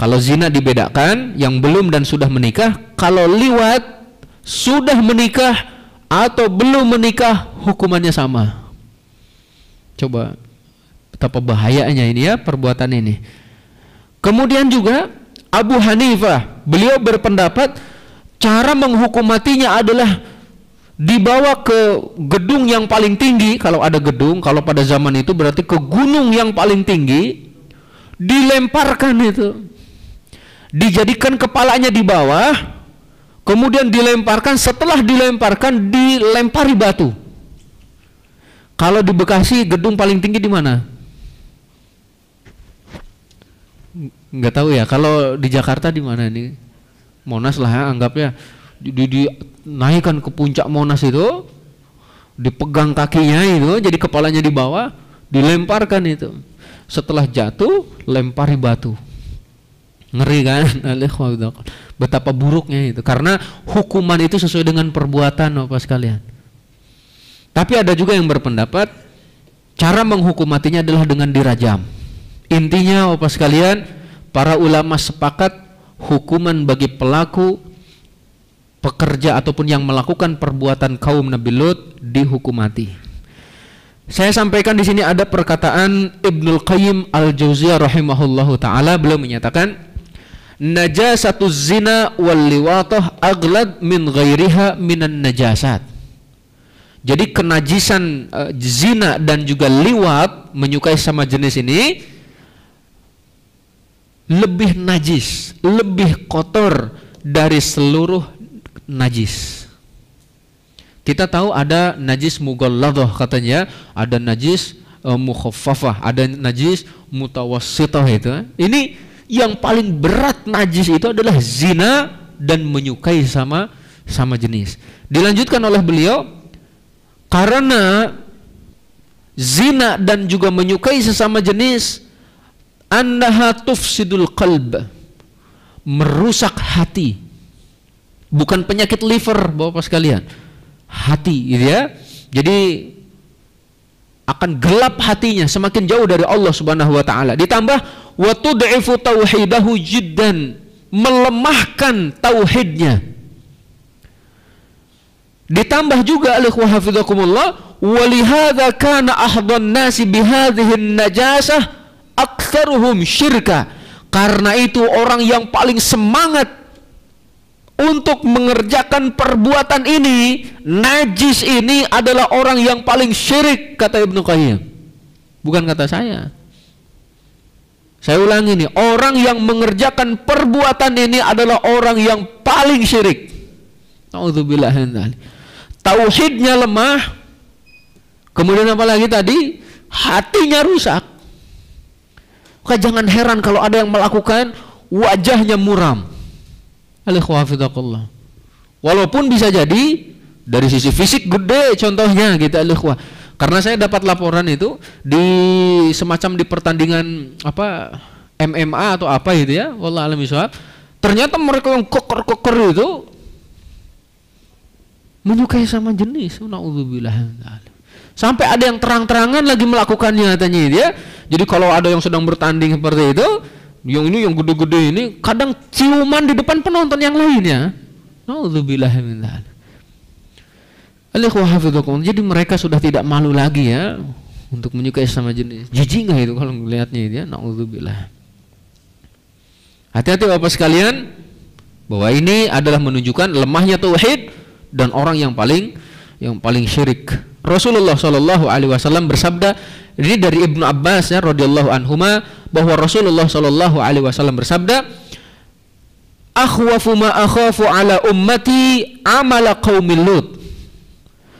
Kalau zina dibedakan yang belum dan sudah menikah, kalau liwat sudah menikah atau belum menikah hukumannya sama. Coba betapa bahayanya ini ya perbuatan ini. Kemudian juga Abu Hanifah, beliau berpendapat cara menghukum matinya adalah dibawa ke gedung yang paling tinggi kalau ada gedung kalau pada zaman itu berarti ke gunung yang paling tinggi dilemparkan itu dijadikan kepalanya di bawah Kemudian dilemparkan, setelah dilemparkan dilempari batu. Kalau di Bekasi gedung paling tinggi di mana? Nggak tahu ya. Kalau di Jakarta di mana ini? Monas lah ya anggapnya. Di, di, dinaikkan ke puncak Monas itu, dipegang kakinya itu, jadi kepalanya di bawah, dilemparkan itu. Setelah jatuh, lempari batu Ngeri kan? Betapa buruknya itu. Karena hukuman itu sesuai dengan perbuatan Bapak sekalian. Tapi ada juga yang berpendapat cara menghukum matinya adalah dengan dirajam. Intinya Bapak sekalian, para ulama sepakat hukuman bagi pelaku pekerja ataupun yang melakukan perbuatan kaum Nabi Lut dihukum mati. Saya sampaikan di sini ada perkataan Ibnul Qayyim Al-Jauziyah rahimahullahu taala beliau menyatakan najasatu zina wal liwatah aglad min ghairiha minan najasat. Jadi kenajisan uh, zina dan juga liwat menyukai sama jenis ini lebih najis, lebih kotor dari seluruh najis. Kita tahu ada najis mughalladhah katanya, ada najis uh, mukhaffafah, ada najis mutawassithah itu. Ini yang paling berat najis itu adalah zina dan menyukai sama sama jenis. Dilanjutkan oleh beliau karena zina dan juga menyukai sesama jenis annaha tufsidul qalb merusak hati. Bukan penyakit liver Bapak sekalian. Hati gitu ya. Jadi akan gelap hatinya semakin jauh dari Allah Subhanahu wa taala. Ditambah wa tud'ifu tauhidahu jiddan melemahkan tauhidnya ditambah juga oleh hafizakumullah walihada kana ahdhan nasi bihadhihi najasah aktsaruhum syirka karena itu orang yang paling semangat untuk mengerjakan perbuatan ini najis ini adalah orang yang paling syirik kata Ibnu Qayyim bukan kata saya saya ulangi nih, orang yang mengerjakan perbuatan ini adalah orang yang paling syirik. Tauhidnya lemah. Kemudian apa lagi tadi? Hatinya rusak. Maka jangan heran kalau ada yang melakukan wajahnya muram. Walaupun bisa jadi dari sisi fisik gede contohnya gitu alikhwah karena saya dapat laporan itu di semacam di pertandingan apa MMA atau apa gitu ya, wallah alam Ternyata mereka yang koker-koker itu menyukai sama jenis. Sampai ada yang terang-terangan lagi melakukannya katanya dia. Gitu ya. Jadi kalau ada yang sedang bertanding seperti itu, yang ini yang gede-gede ini kadang ciuman di depan penonton yang lainnya. Nauzubillah jadi mereka sudah tidak malu lagi ya untuk menyukai sama jenis. Jijik nggak itu kalau melihatnya itu ya? Nauzubillah. Hati-hati Bapak sekalian bahwa ini adalah menunjukkan lemahnya tauhid dan orang yang paling yang paling syirik. Rasulullah Shallallahu Alaihi Wasallam bersabda ini dari Ibnu Abbas ya radhiyallahu anhuma bahwa Rasulullah Shallallahu Alaihi Wasallam bersabda akhwafu ma akhafu ala ummati amala qaumil lut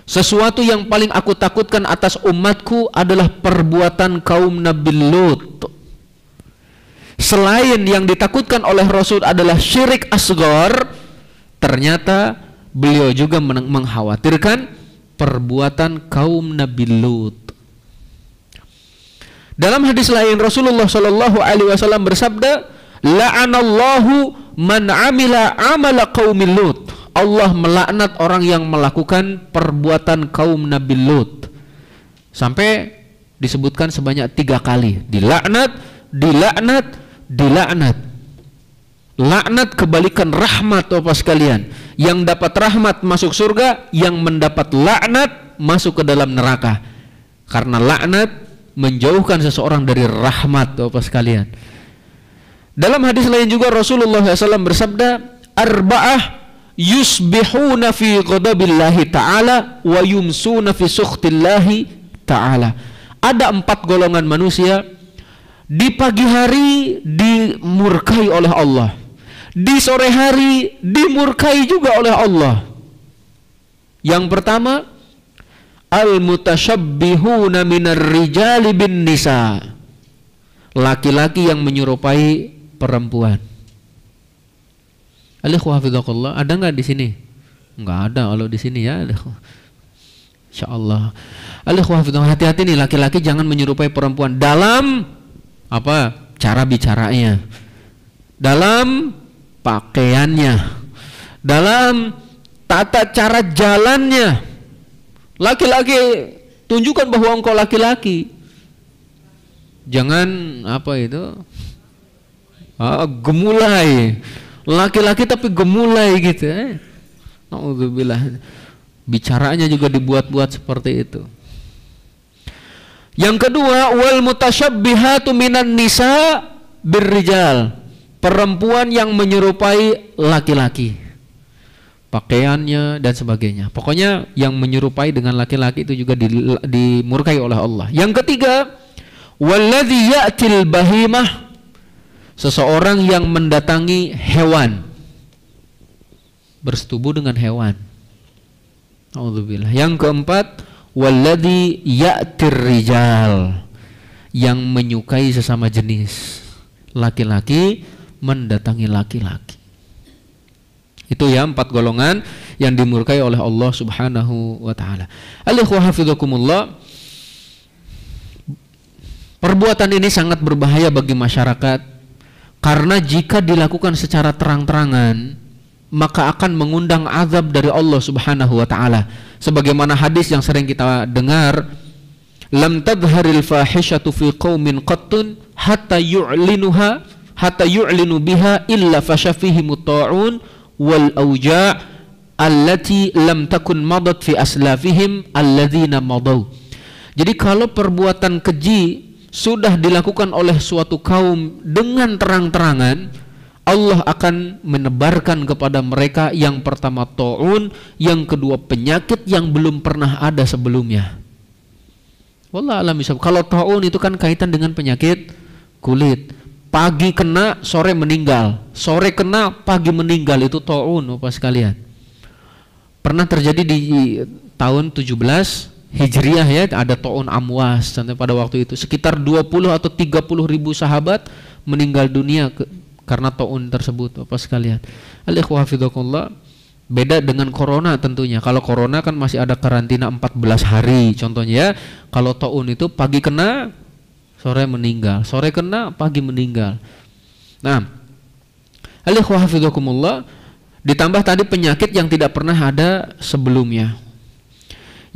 sesuatu yang paling aku takutkan atas umatku adalah perbuatan kaum Nabi Lut. Selain yang ditakutkan oleh Rasul adalah syirik asgor, ternyata beliau juga mengkhawatirkan perbuatan kaum Nabi Lut. Dalam hadis lain Rasulullah Shallallahu Alaihi Wasallam bersabda, "La'anallahu man amila amala kaumilut." Lut." Allah melaknat orang yang melakukan perbuatan kaum Nabi Lut sampai disebutkan sebanyak tiga kali dilaknat dilaknat dilaknat laknat kebalikan rahmat Bapak sekalian yang dapat rahmat masuk surga yang mendapat laknat masuk ke dalam neraka karena laknat menjauhkan seseorang dari rahmat Bapak sekalian dalam hadis lain juga Rasulullah SAW bersabda arba'ah yusbihuna fi ghadabillahi ta'ala wa yumsuna fi sukhtillahi ta'ala. Ada empat golongan manusia di pagi hari dimurkai oleh Allah. Di sore hari dimurkai juga oleh Allah. Yang pertama, al-mutasyabbihuna minar rijali bin nisa. Laki-laki yang menyerupai perempuan Alikhwa ada nggak di sini? Nggak ada kalau di sini ya. Insya Allah. hati-hati nih laki-laki jangan menyerupai perempuan dalam apa? Cara bicaranya. Dalam pakaiannya. Dalam tata cara jalannya. Laki-laki tunjukkan bahwa engkau laki-laki. Jangan apa itu? Ah, gemulai Laki-laki tapi gemulai gitu. Eh. Bicaranya juga dibuat-buat seperti itu. Yang kedua, wal mutasyabbihatu minan nisa birrijal. Perempuan yang menyerupai laki-laki. Pakaiannya dan sebagainya. Pokoknya yang menyerupai dengan laki-laki itu juga dimurkai oleh Allah. Yang ketiga, waladhi ya'til bahimah seseorang yang mendatangi hewan bersetubuh dengan hewan. Alhamdulillah. Yang keempat, waladi ya'tir rijal yang menyukai sesama jenis. Laki-laki mendatangi laki-laki. Itu ya empat golongan yang dimurkai oleh Allah Subhanahu wa taala. Alaihi Perbuatan ini sangat berbahaya bagi masyarakat karena jika dilakukan secara terang-terangan, maka akan mengundang azab dari Allah Subhanahu wa taala. Sebagaimana hadis yang sering kita dengar, lam tadharil fahishatu fi qaumin qattun hatta yu'linuha hatta yu'linu biha illa fashafihim ta'un wal auja' allati lam takun madat fi aslafihim alladzina madaw." Jadi kalau perbuatan keji sudah dilakukan oleh suatu kaum dengan terang-terangan, Allah akan menebarkan kepada mereka yang pertama taun, yang kedua penyakit yang belum pernah ada sebelumnya. Wallah alam Kalau taun itu kan kaitan dengan penyakit kulit. Pagi kena, sore meninggal. Sore kena, pagi meninggal itu taun, Bapak sekalian. Pernah terjadi di tahun 17 Hijriah ya ada toon Amwas contohnya pada waktu itu sekitar 20 atau 30 ribu sahabat meninggal dunia ke, karena toon tersebut Bapak sekalian al beda dengan Corona tentunya kalau Corona kan masih ada karantina 14 hari contohnya ya kalau toon itu pagi kena sore meninggal sore kena pagi meninggal nah al ditambah tadi penyakit yang tidak pernah ada sebelumnya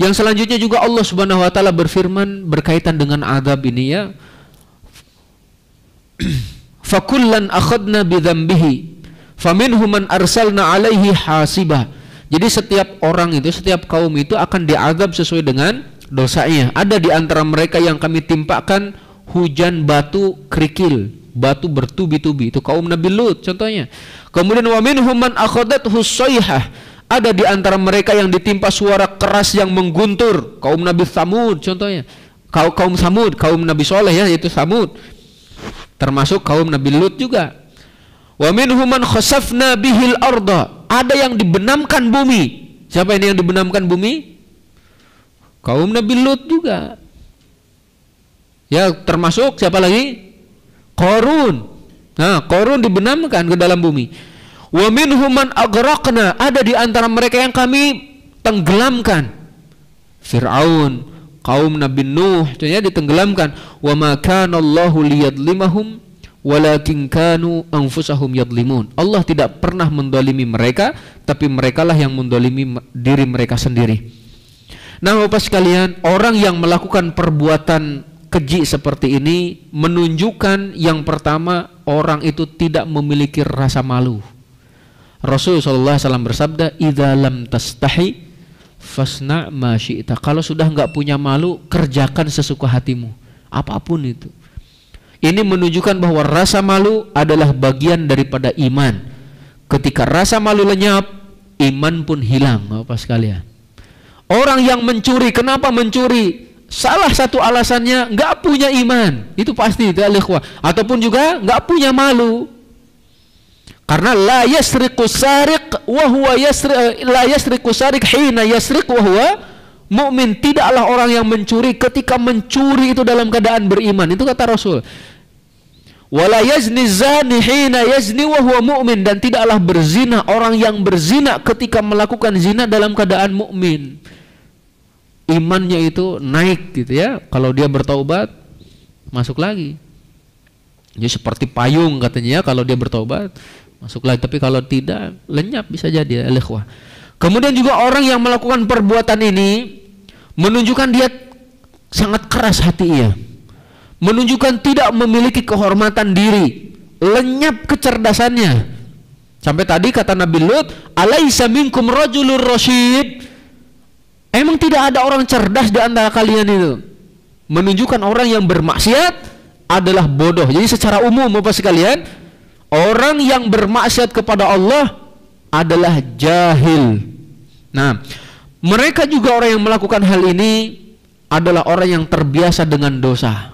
yang selanjutnya juga Allah Subhanahu wa taala berfirman berkaitan dengan azab ini ya. Fakullan akhadna bidzambihi faminhum man arsalna alaihi hasibah. Jadi setiap orang itu, setiap kaum itu akan diazab sesuai dengan dosanya. Ada di antara mereka yang kami timpakan hujan batu kerikil, batu bertubi-tubi. Itu kaum Nabi Lut contohnya. Kemudian wa minhum man akhadathu ada di antara mereka yang ditimpa suara keras yang mengguntur. Kaum Nabi Samud contohnya. Kaum, kaum Samud, kaum Nabi Soleh ya, yaitu Samud. Termasuk kaum Nabi Lut juga. Wa minhuman khasafna bihil arda. Ada yang dibenamkan bumi. Siapa ini yang dibenamkan bumi? Kaum Nabi Lut juga. Ya termasuk siapa lagi? Korun. Nah, korun dibenamkan ke dalam bumi. Wa minhum man agraqna, ada di antara mereka yang kami tenggelamkan. Fir'aun, kaum Nabi Nuh, contohnya ditenggelamkan. Wa ma kana Allahu liyadlimahum walakin kanu anfusahum yadlimun. Allah tidak pernah mendolimi mereka, tapi merekalah yang mendolimi diri mereka sendiri. Nah, Bapak sekalian, orang yang melakukan perbuatan keji seperti ini menunjukkan yang pertama orang itu tidak memiliki rasa malu. Rasulullah SAW bersabda, "Idza lam tastahi fasna ma syi'ta." Kalau sudah nggak punya malu, kerjakan sesuka hatimu, apapun itu. Ini menunjukkan bahwa rasa malu adalah bagian daripada iman. Ketika rasa malu lenyap, iman pun hilang, Bapak sekalian. Orang yang mencuri, kenapa mencuri? Salah satu alasannya enggak punya iman, itu pasti itu alikhwa. Ataupun juga enggak punya malu, karena la yasriqu sariq wa huwa yasri, la yasriqu sariq hina yasriq wa huwa mukmin tidaklah orang yang mencuri ketika mencuri itu dalam keadaan beriman. Itu kata Rasul. Wala yazni zani hina yazni wa huwa dan tidaklah berzina orang yang berzina ketika melakukan zina dalam keadaan mukmin. Imannya itu naik gitu ya. Kalau dia bertaubat masuk lagi. jadi seperti payung katanya ya kalau dia bertobat masuk lagi tapi kalau tidak lenyap bisa jadi alikhwah ya, kemudian juga orang yang melakukan perbuatan ini menunjukkan dia sangat keras hati ia, menunjukkan tidak memiliki kehormatan diri lenyap kecerdasannya sampai tadi kata Nabi Lut alaisa minkum rajulur rasyid emang tidak ada orang cerdas di antara kalian itu menunjukkan orang yang bermaksiat adalah bodoh jadi secara umum Bapak sekalian Orang yang bermaksiat kepada Allah adalah jahil. Nah, mereka juga orang yang melakukan hal ini adalah orang yang terbiasa dengan dosa.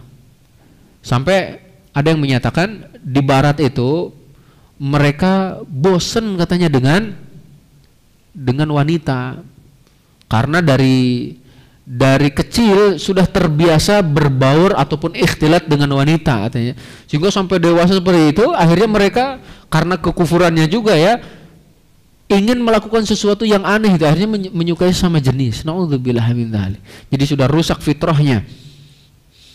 Sampai ada yang menyatakan di barat itu mereka bosen katanya dengan dengan wanita. Karena dari dari kecil sudah terbiasa berbaur ataupun ikhtilat dengan wanita katanya. Sehingga sampai dewasa seperti itu akhirnya mereka karena kekufurannya juga ya ingin melakukan sesuatu yang aneh itu akhirnya menyukai sama jenis. Jadi sudah rusak fitrahnya.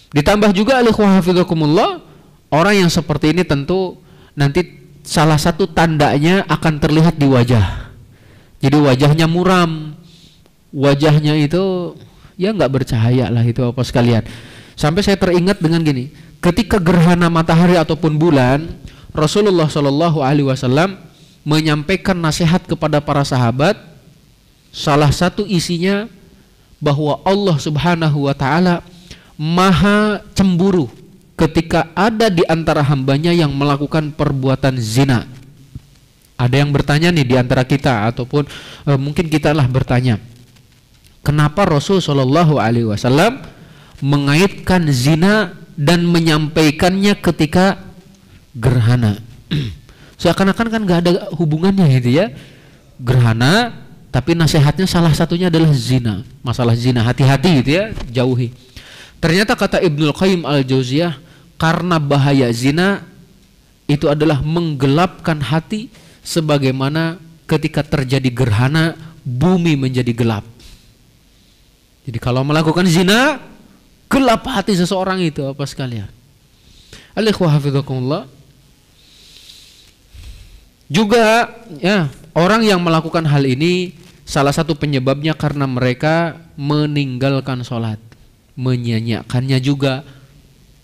Ditambah juga alikhwah hafizakumullah orang yang seperti ini tentu nanti salah satu tandanya akan terlihat di wajah. Jadi wajahnya muram. Wajahnya itu ya nggak bercahaya lah itu apa sekalian. Sampai saya teringat dengan gini, ketika gerhana matahari ataupun bulan, Rasulullah Shallallahu Alaihi Wasallam menyampaikan nasihat kepada para sahabat. Salah satu isinya bahwa Allah Subhanahu Wa Taala maha cemburu ketika ada di antara hambanya yang melakukan perbuatan zina. Ada yang bertanya nih di antara kita ataupun e, mungkin lah bertanya Kenapa Rasul Shallallahu Alaihi Wasallam mengaitkan zina dan menyampaikannya ketika gerhana? Seakan-akan kan nggak ada hubungannya gitu ya. Gerhana, tapi nasihatnya salah satunya adalah zina. Masalah zina, hati-hati gitu ya, jauhi. Ternyata kata Ibnul Qayyim al Jauziyah karena bahaya zina itu adalah menggelapkan hati sebagaimana ketika terjadi gerhana bumi menjadi gelap. Jadi kalau melakukan zina, gelap hati seseorang itu apa sekalian. Alikhwa Juga ya, orang yang melakukan hal ini salah satu penyebabnya karena mereka meninggalkan sholat. Menyanyiakannya juga.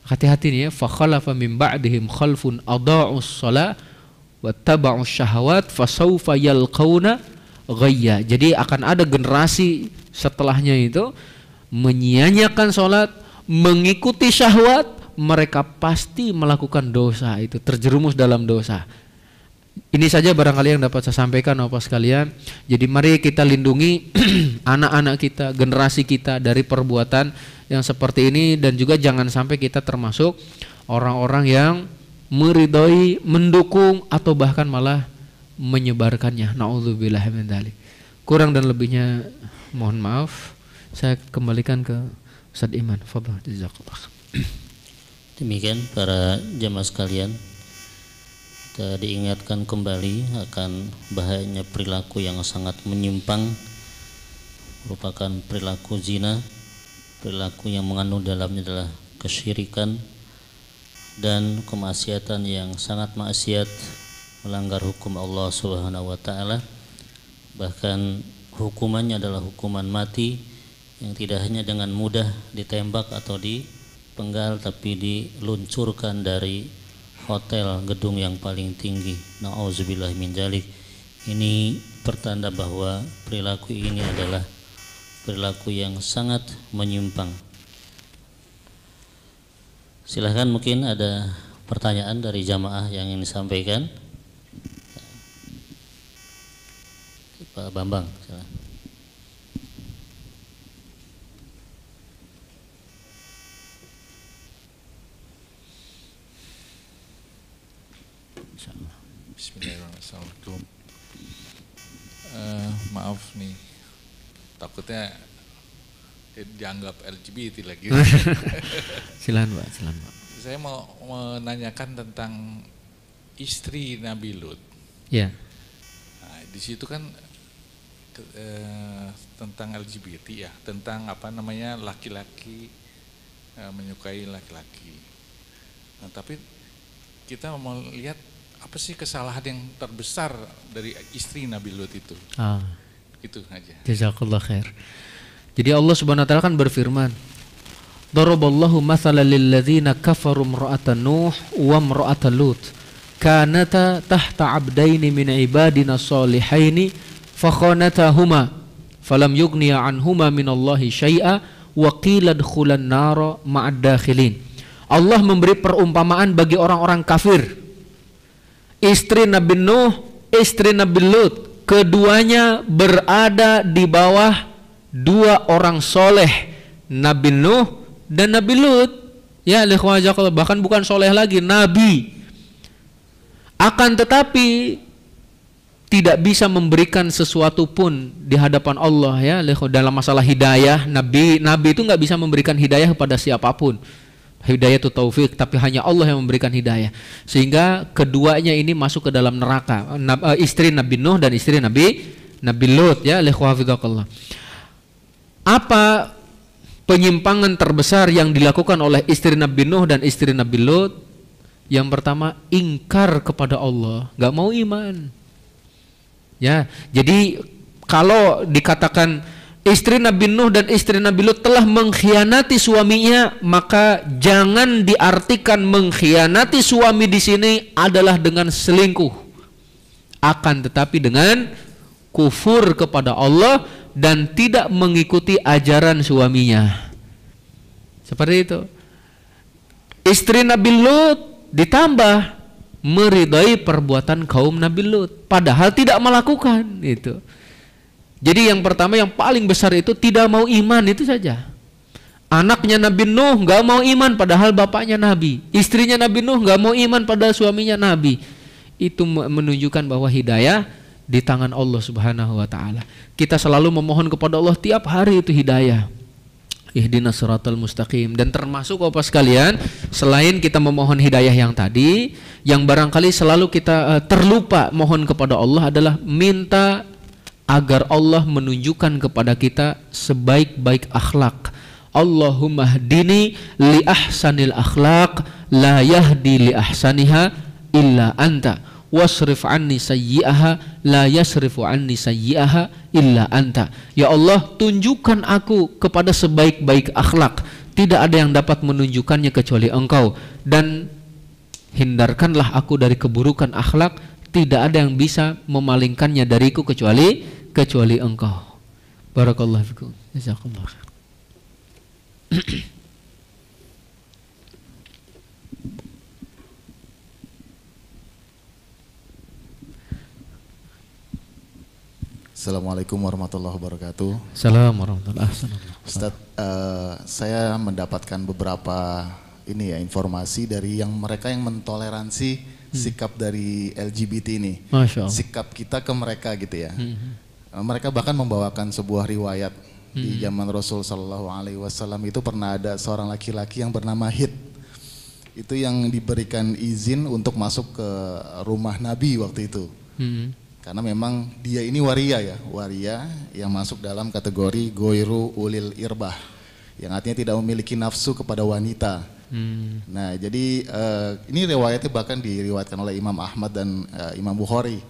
Hati-hati nih ya. Fakhalafa min ba'dihim khalfun أَضَاعُوا sholat وَاتَّبَعُوا syahwat fasawfa يَلْقَوْنَ Jadi akan ada generasi Setelahnya itu menyia sholat, mengikuti syahwat, mereka pasti melakukan dosa itu, terjerumus dalam dosa. Ini saja barangkali yang dapat saya sampaikan Bapak sekalian. Jadi mari kita lindungi anak-anak kita, generasi kita dari perbuatan yang seperti ini dan juga jangan sampai kita termasuk orang-orang yang meridoi, mendukung atau bahkan malah menyebarkannya. Nauzubillah Kurang dan lebihnya mohon maaf saya kembalikan ke Ustaz Iman demikian para jamaah sekalian kita diingatkan kembali akan bahayanya perilaku yang sangat menyimpang merupakan perilaku zina perilaku yang mengandung dalamnya adalah kesyirikan dan kemaksiatan yang sangat maksiat melanggar hukum Allah Subhanahu wa taala bahkan hukumannya adalah hukuman mati yang tidak hanya dengan mudah ditembak atau dipenggal tapi diluncurkan dari hotel gedung yang paling tinggi. Nauzubillah min jalik. Ini pertanda bahwa perilaku ini adalah perilaku yang sangat menyimpang. Silahkan mungkin ada pertanyaan dari jamaah yang ingin disampaikan. Pak Bambang, silahkan. maaf nih, takutnya dianggap LGBT lagi. silahkan Pak, silahkan Pak. Saya mau menanyakan tentang istri Nabi Lut. Ya. Nah, di situ kan ke, eh, tentang LGBT ya, tentang apa namanya laki-laki eh, menyukai laki-laki. Nah, tapi kita mau lihat apa sih kesalahan yang terbesar dari istri Nabi Lut itu? Ah. Itu aja. Jazakallah khair. Jadi Allah Subhanahu wa taala kan berfirman, Daraballahu mathalan lilladzina kafaru imra'atan Nuh wa imra'atan Lut. Kanata tahta abdaini min ibadina salihaini fakhanatahuma falam yughniya anhuma minallahi syai'a wa qila dkhulan nara ma'ad dakhilin. Allah memberi perumpamaan bagi orang-orang kafir istri Nabi Nuh, istri Nabi Lut, keduanya berada di bawah dua orang soleh, Nabi Nuh dan Nabi Lut. Ya, kalau bahkan bukan soleh lagi, Nabi. Akan tetapi tidak bisa memberikan sesuatu pun di hadapan Allah ya dalam masalah hidayah nabi nabi itu nggak bisa memberikan hidayah kepada siapapun hidayah itu taufik tapi hanya Allah yang memberikan hidayah sehingga keduanya ini masuk ke dalam neraka eh, istri Nabi Nuh dan istri Nabi Nabi Lut ya lehwafidakallah apa penyimpangan terbesar yang dilakukan oleh istri Nabi Nuh dan istri Nabi Lut yang pertama ingkar kepada Allah nggak mau iman ya jadi kalau dikatakan istri Nabi Nuh dan istri Nabi Lut telah mengkhianati suaminya, maka jangan diartikan mengkhianati suami di sini adalah dengan selingkuh. Akan tetapi dengan kufur kepada Allah dan tidak mengikuti ajaran suaminya. Seperti itu. Istri Nabi Lut ditambah meridai perbuatan kaum Nabi Lut padahal tidak melakukan itu. Jadi yang pertama yang paling besar itu tidak mau iman itu saja. Anaknya Nabi Nuh nggak mau iman padahal bapaknya Nabi. Istrinya Nabi Nuh nggak mau iman padahal suaminya Nabi. Itu menunjukkan bahwa hidayah di tangan Allah Subhanahu wa taala. Kita selalu memohon kepada Allah tiap hari itu hidayah. Ihdinas siratal mustaqim dan termasuk apa sekalian selain kita memohon hidayah yang tadi yang barangkali selalu kita eh, terlupa mohon kepada Allah adalah minta agar Allah menunjukkan kepada kita sebaik-baik akhlak. Allahumma hdini li ahsanil akhlak la yahdi li ahsaniha illa anta wasrif anni sayyi'aha la yasrifu anni sayyi'aha illa anta ya Allah tunjukkan aku kepada sebaik-baik akhlak tidak ada yang dapat menunjukkannya kecuali engkau dan hindarkanlah aku dari keburukan akhlak tidak ada yang bisa memalingkannya dariku kecuali kecuali engkau. barakallah fikum. khair. Assalamualaikum warahmatullahi wabarakatuh. Assalamualaikum warahmatullahi wabarakatuh. Ustaz, uh, eh, saya mendapatkan beberapa ini ya informasi dari yang mereka yang mentoleransi hmm. sikap dari LGBT ini. Masya Allah. Sikap kita ke mereka gitu ya. Hmm. hmm. Nah, mereka bahkan membawakan sebuah riwayat hmm. di zaman Rasul Shallallahu Alaihi Wasallam itu pernah ada seorang laki-laki yang bernama Hit itu yang diberikan izin untuk masuk ke rumah Nabi waktu itu hmm. karena memang dia ini waria ya waria yang masuk dalam kategori goiru ulil irbah yang artinya tidak memiliki nafsu kepada wanita Hmm. Nah, jadi uh, ini riwayatnya bahkan diriwayatkan oleh Imam Ahmad dan uh, Imam Bukhari.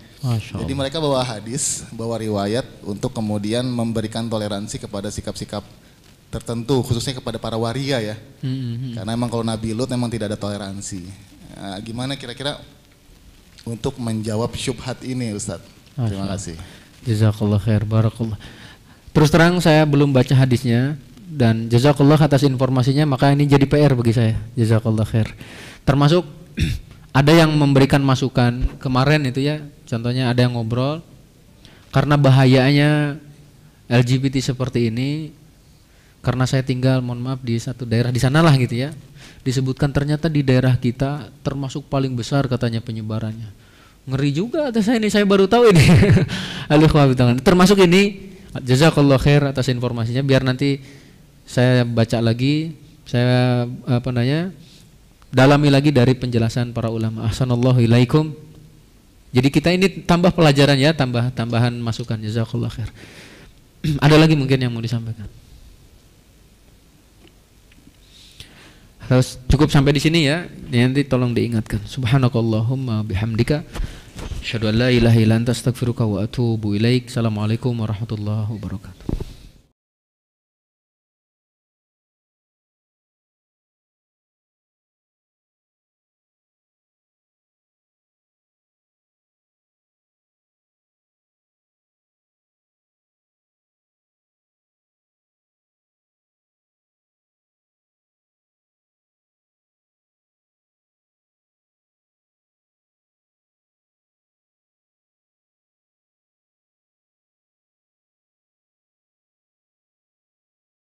Jadi mereka bawa hadis, bawa riwayat untuk kemudian memberikan toleransi kepada sikap-sikap tertentu, khususnya kepada para waria ya. Hmm, hmm, hmm. Karena emang kalau Nabi Lut memang tidak ada toleransi. Uh, gimana kira-kira untuk menjawab syubhat ini, Ustadz? Terima kasih. Jazakallah khair, barakallah. Terus terang saya belum baca hadisnya, dan jazakallah atas informasinya maka ini jadi PR bagi saya jazakallah khair termasuk ada yang memberikan masukan kemarin itu ya contohnya ada yang ngobrol karena bahayanya LGBT seperti ini karena saya tinggal mohon maaf di satu daerah di sanalah gitu ya disebutkan ternyata di daerah kita termasuk paling besar katanya penyebarannya ngeri juga atas saya ini saya baru tahu ini termasuk ini jazakallah khair atas informasinya biar nanti saya baca lagi, saya apa namanya? dalami lagi dari penjelasan para ulama. Assalamualaikum. Jadi kita ini tambah pelajaran ya, tambah tambahan masukan jazakallah khair. Ada lagi mungkin yang mau disampaikan. Harus cukup sampai di sini ya. Nanti tolong diingatkan. Subhanakallahumma bihamdika asyhadu an la ilaha wa atubu ilaik. Assalamualaikum warahmatullahi wabarakatuh.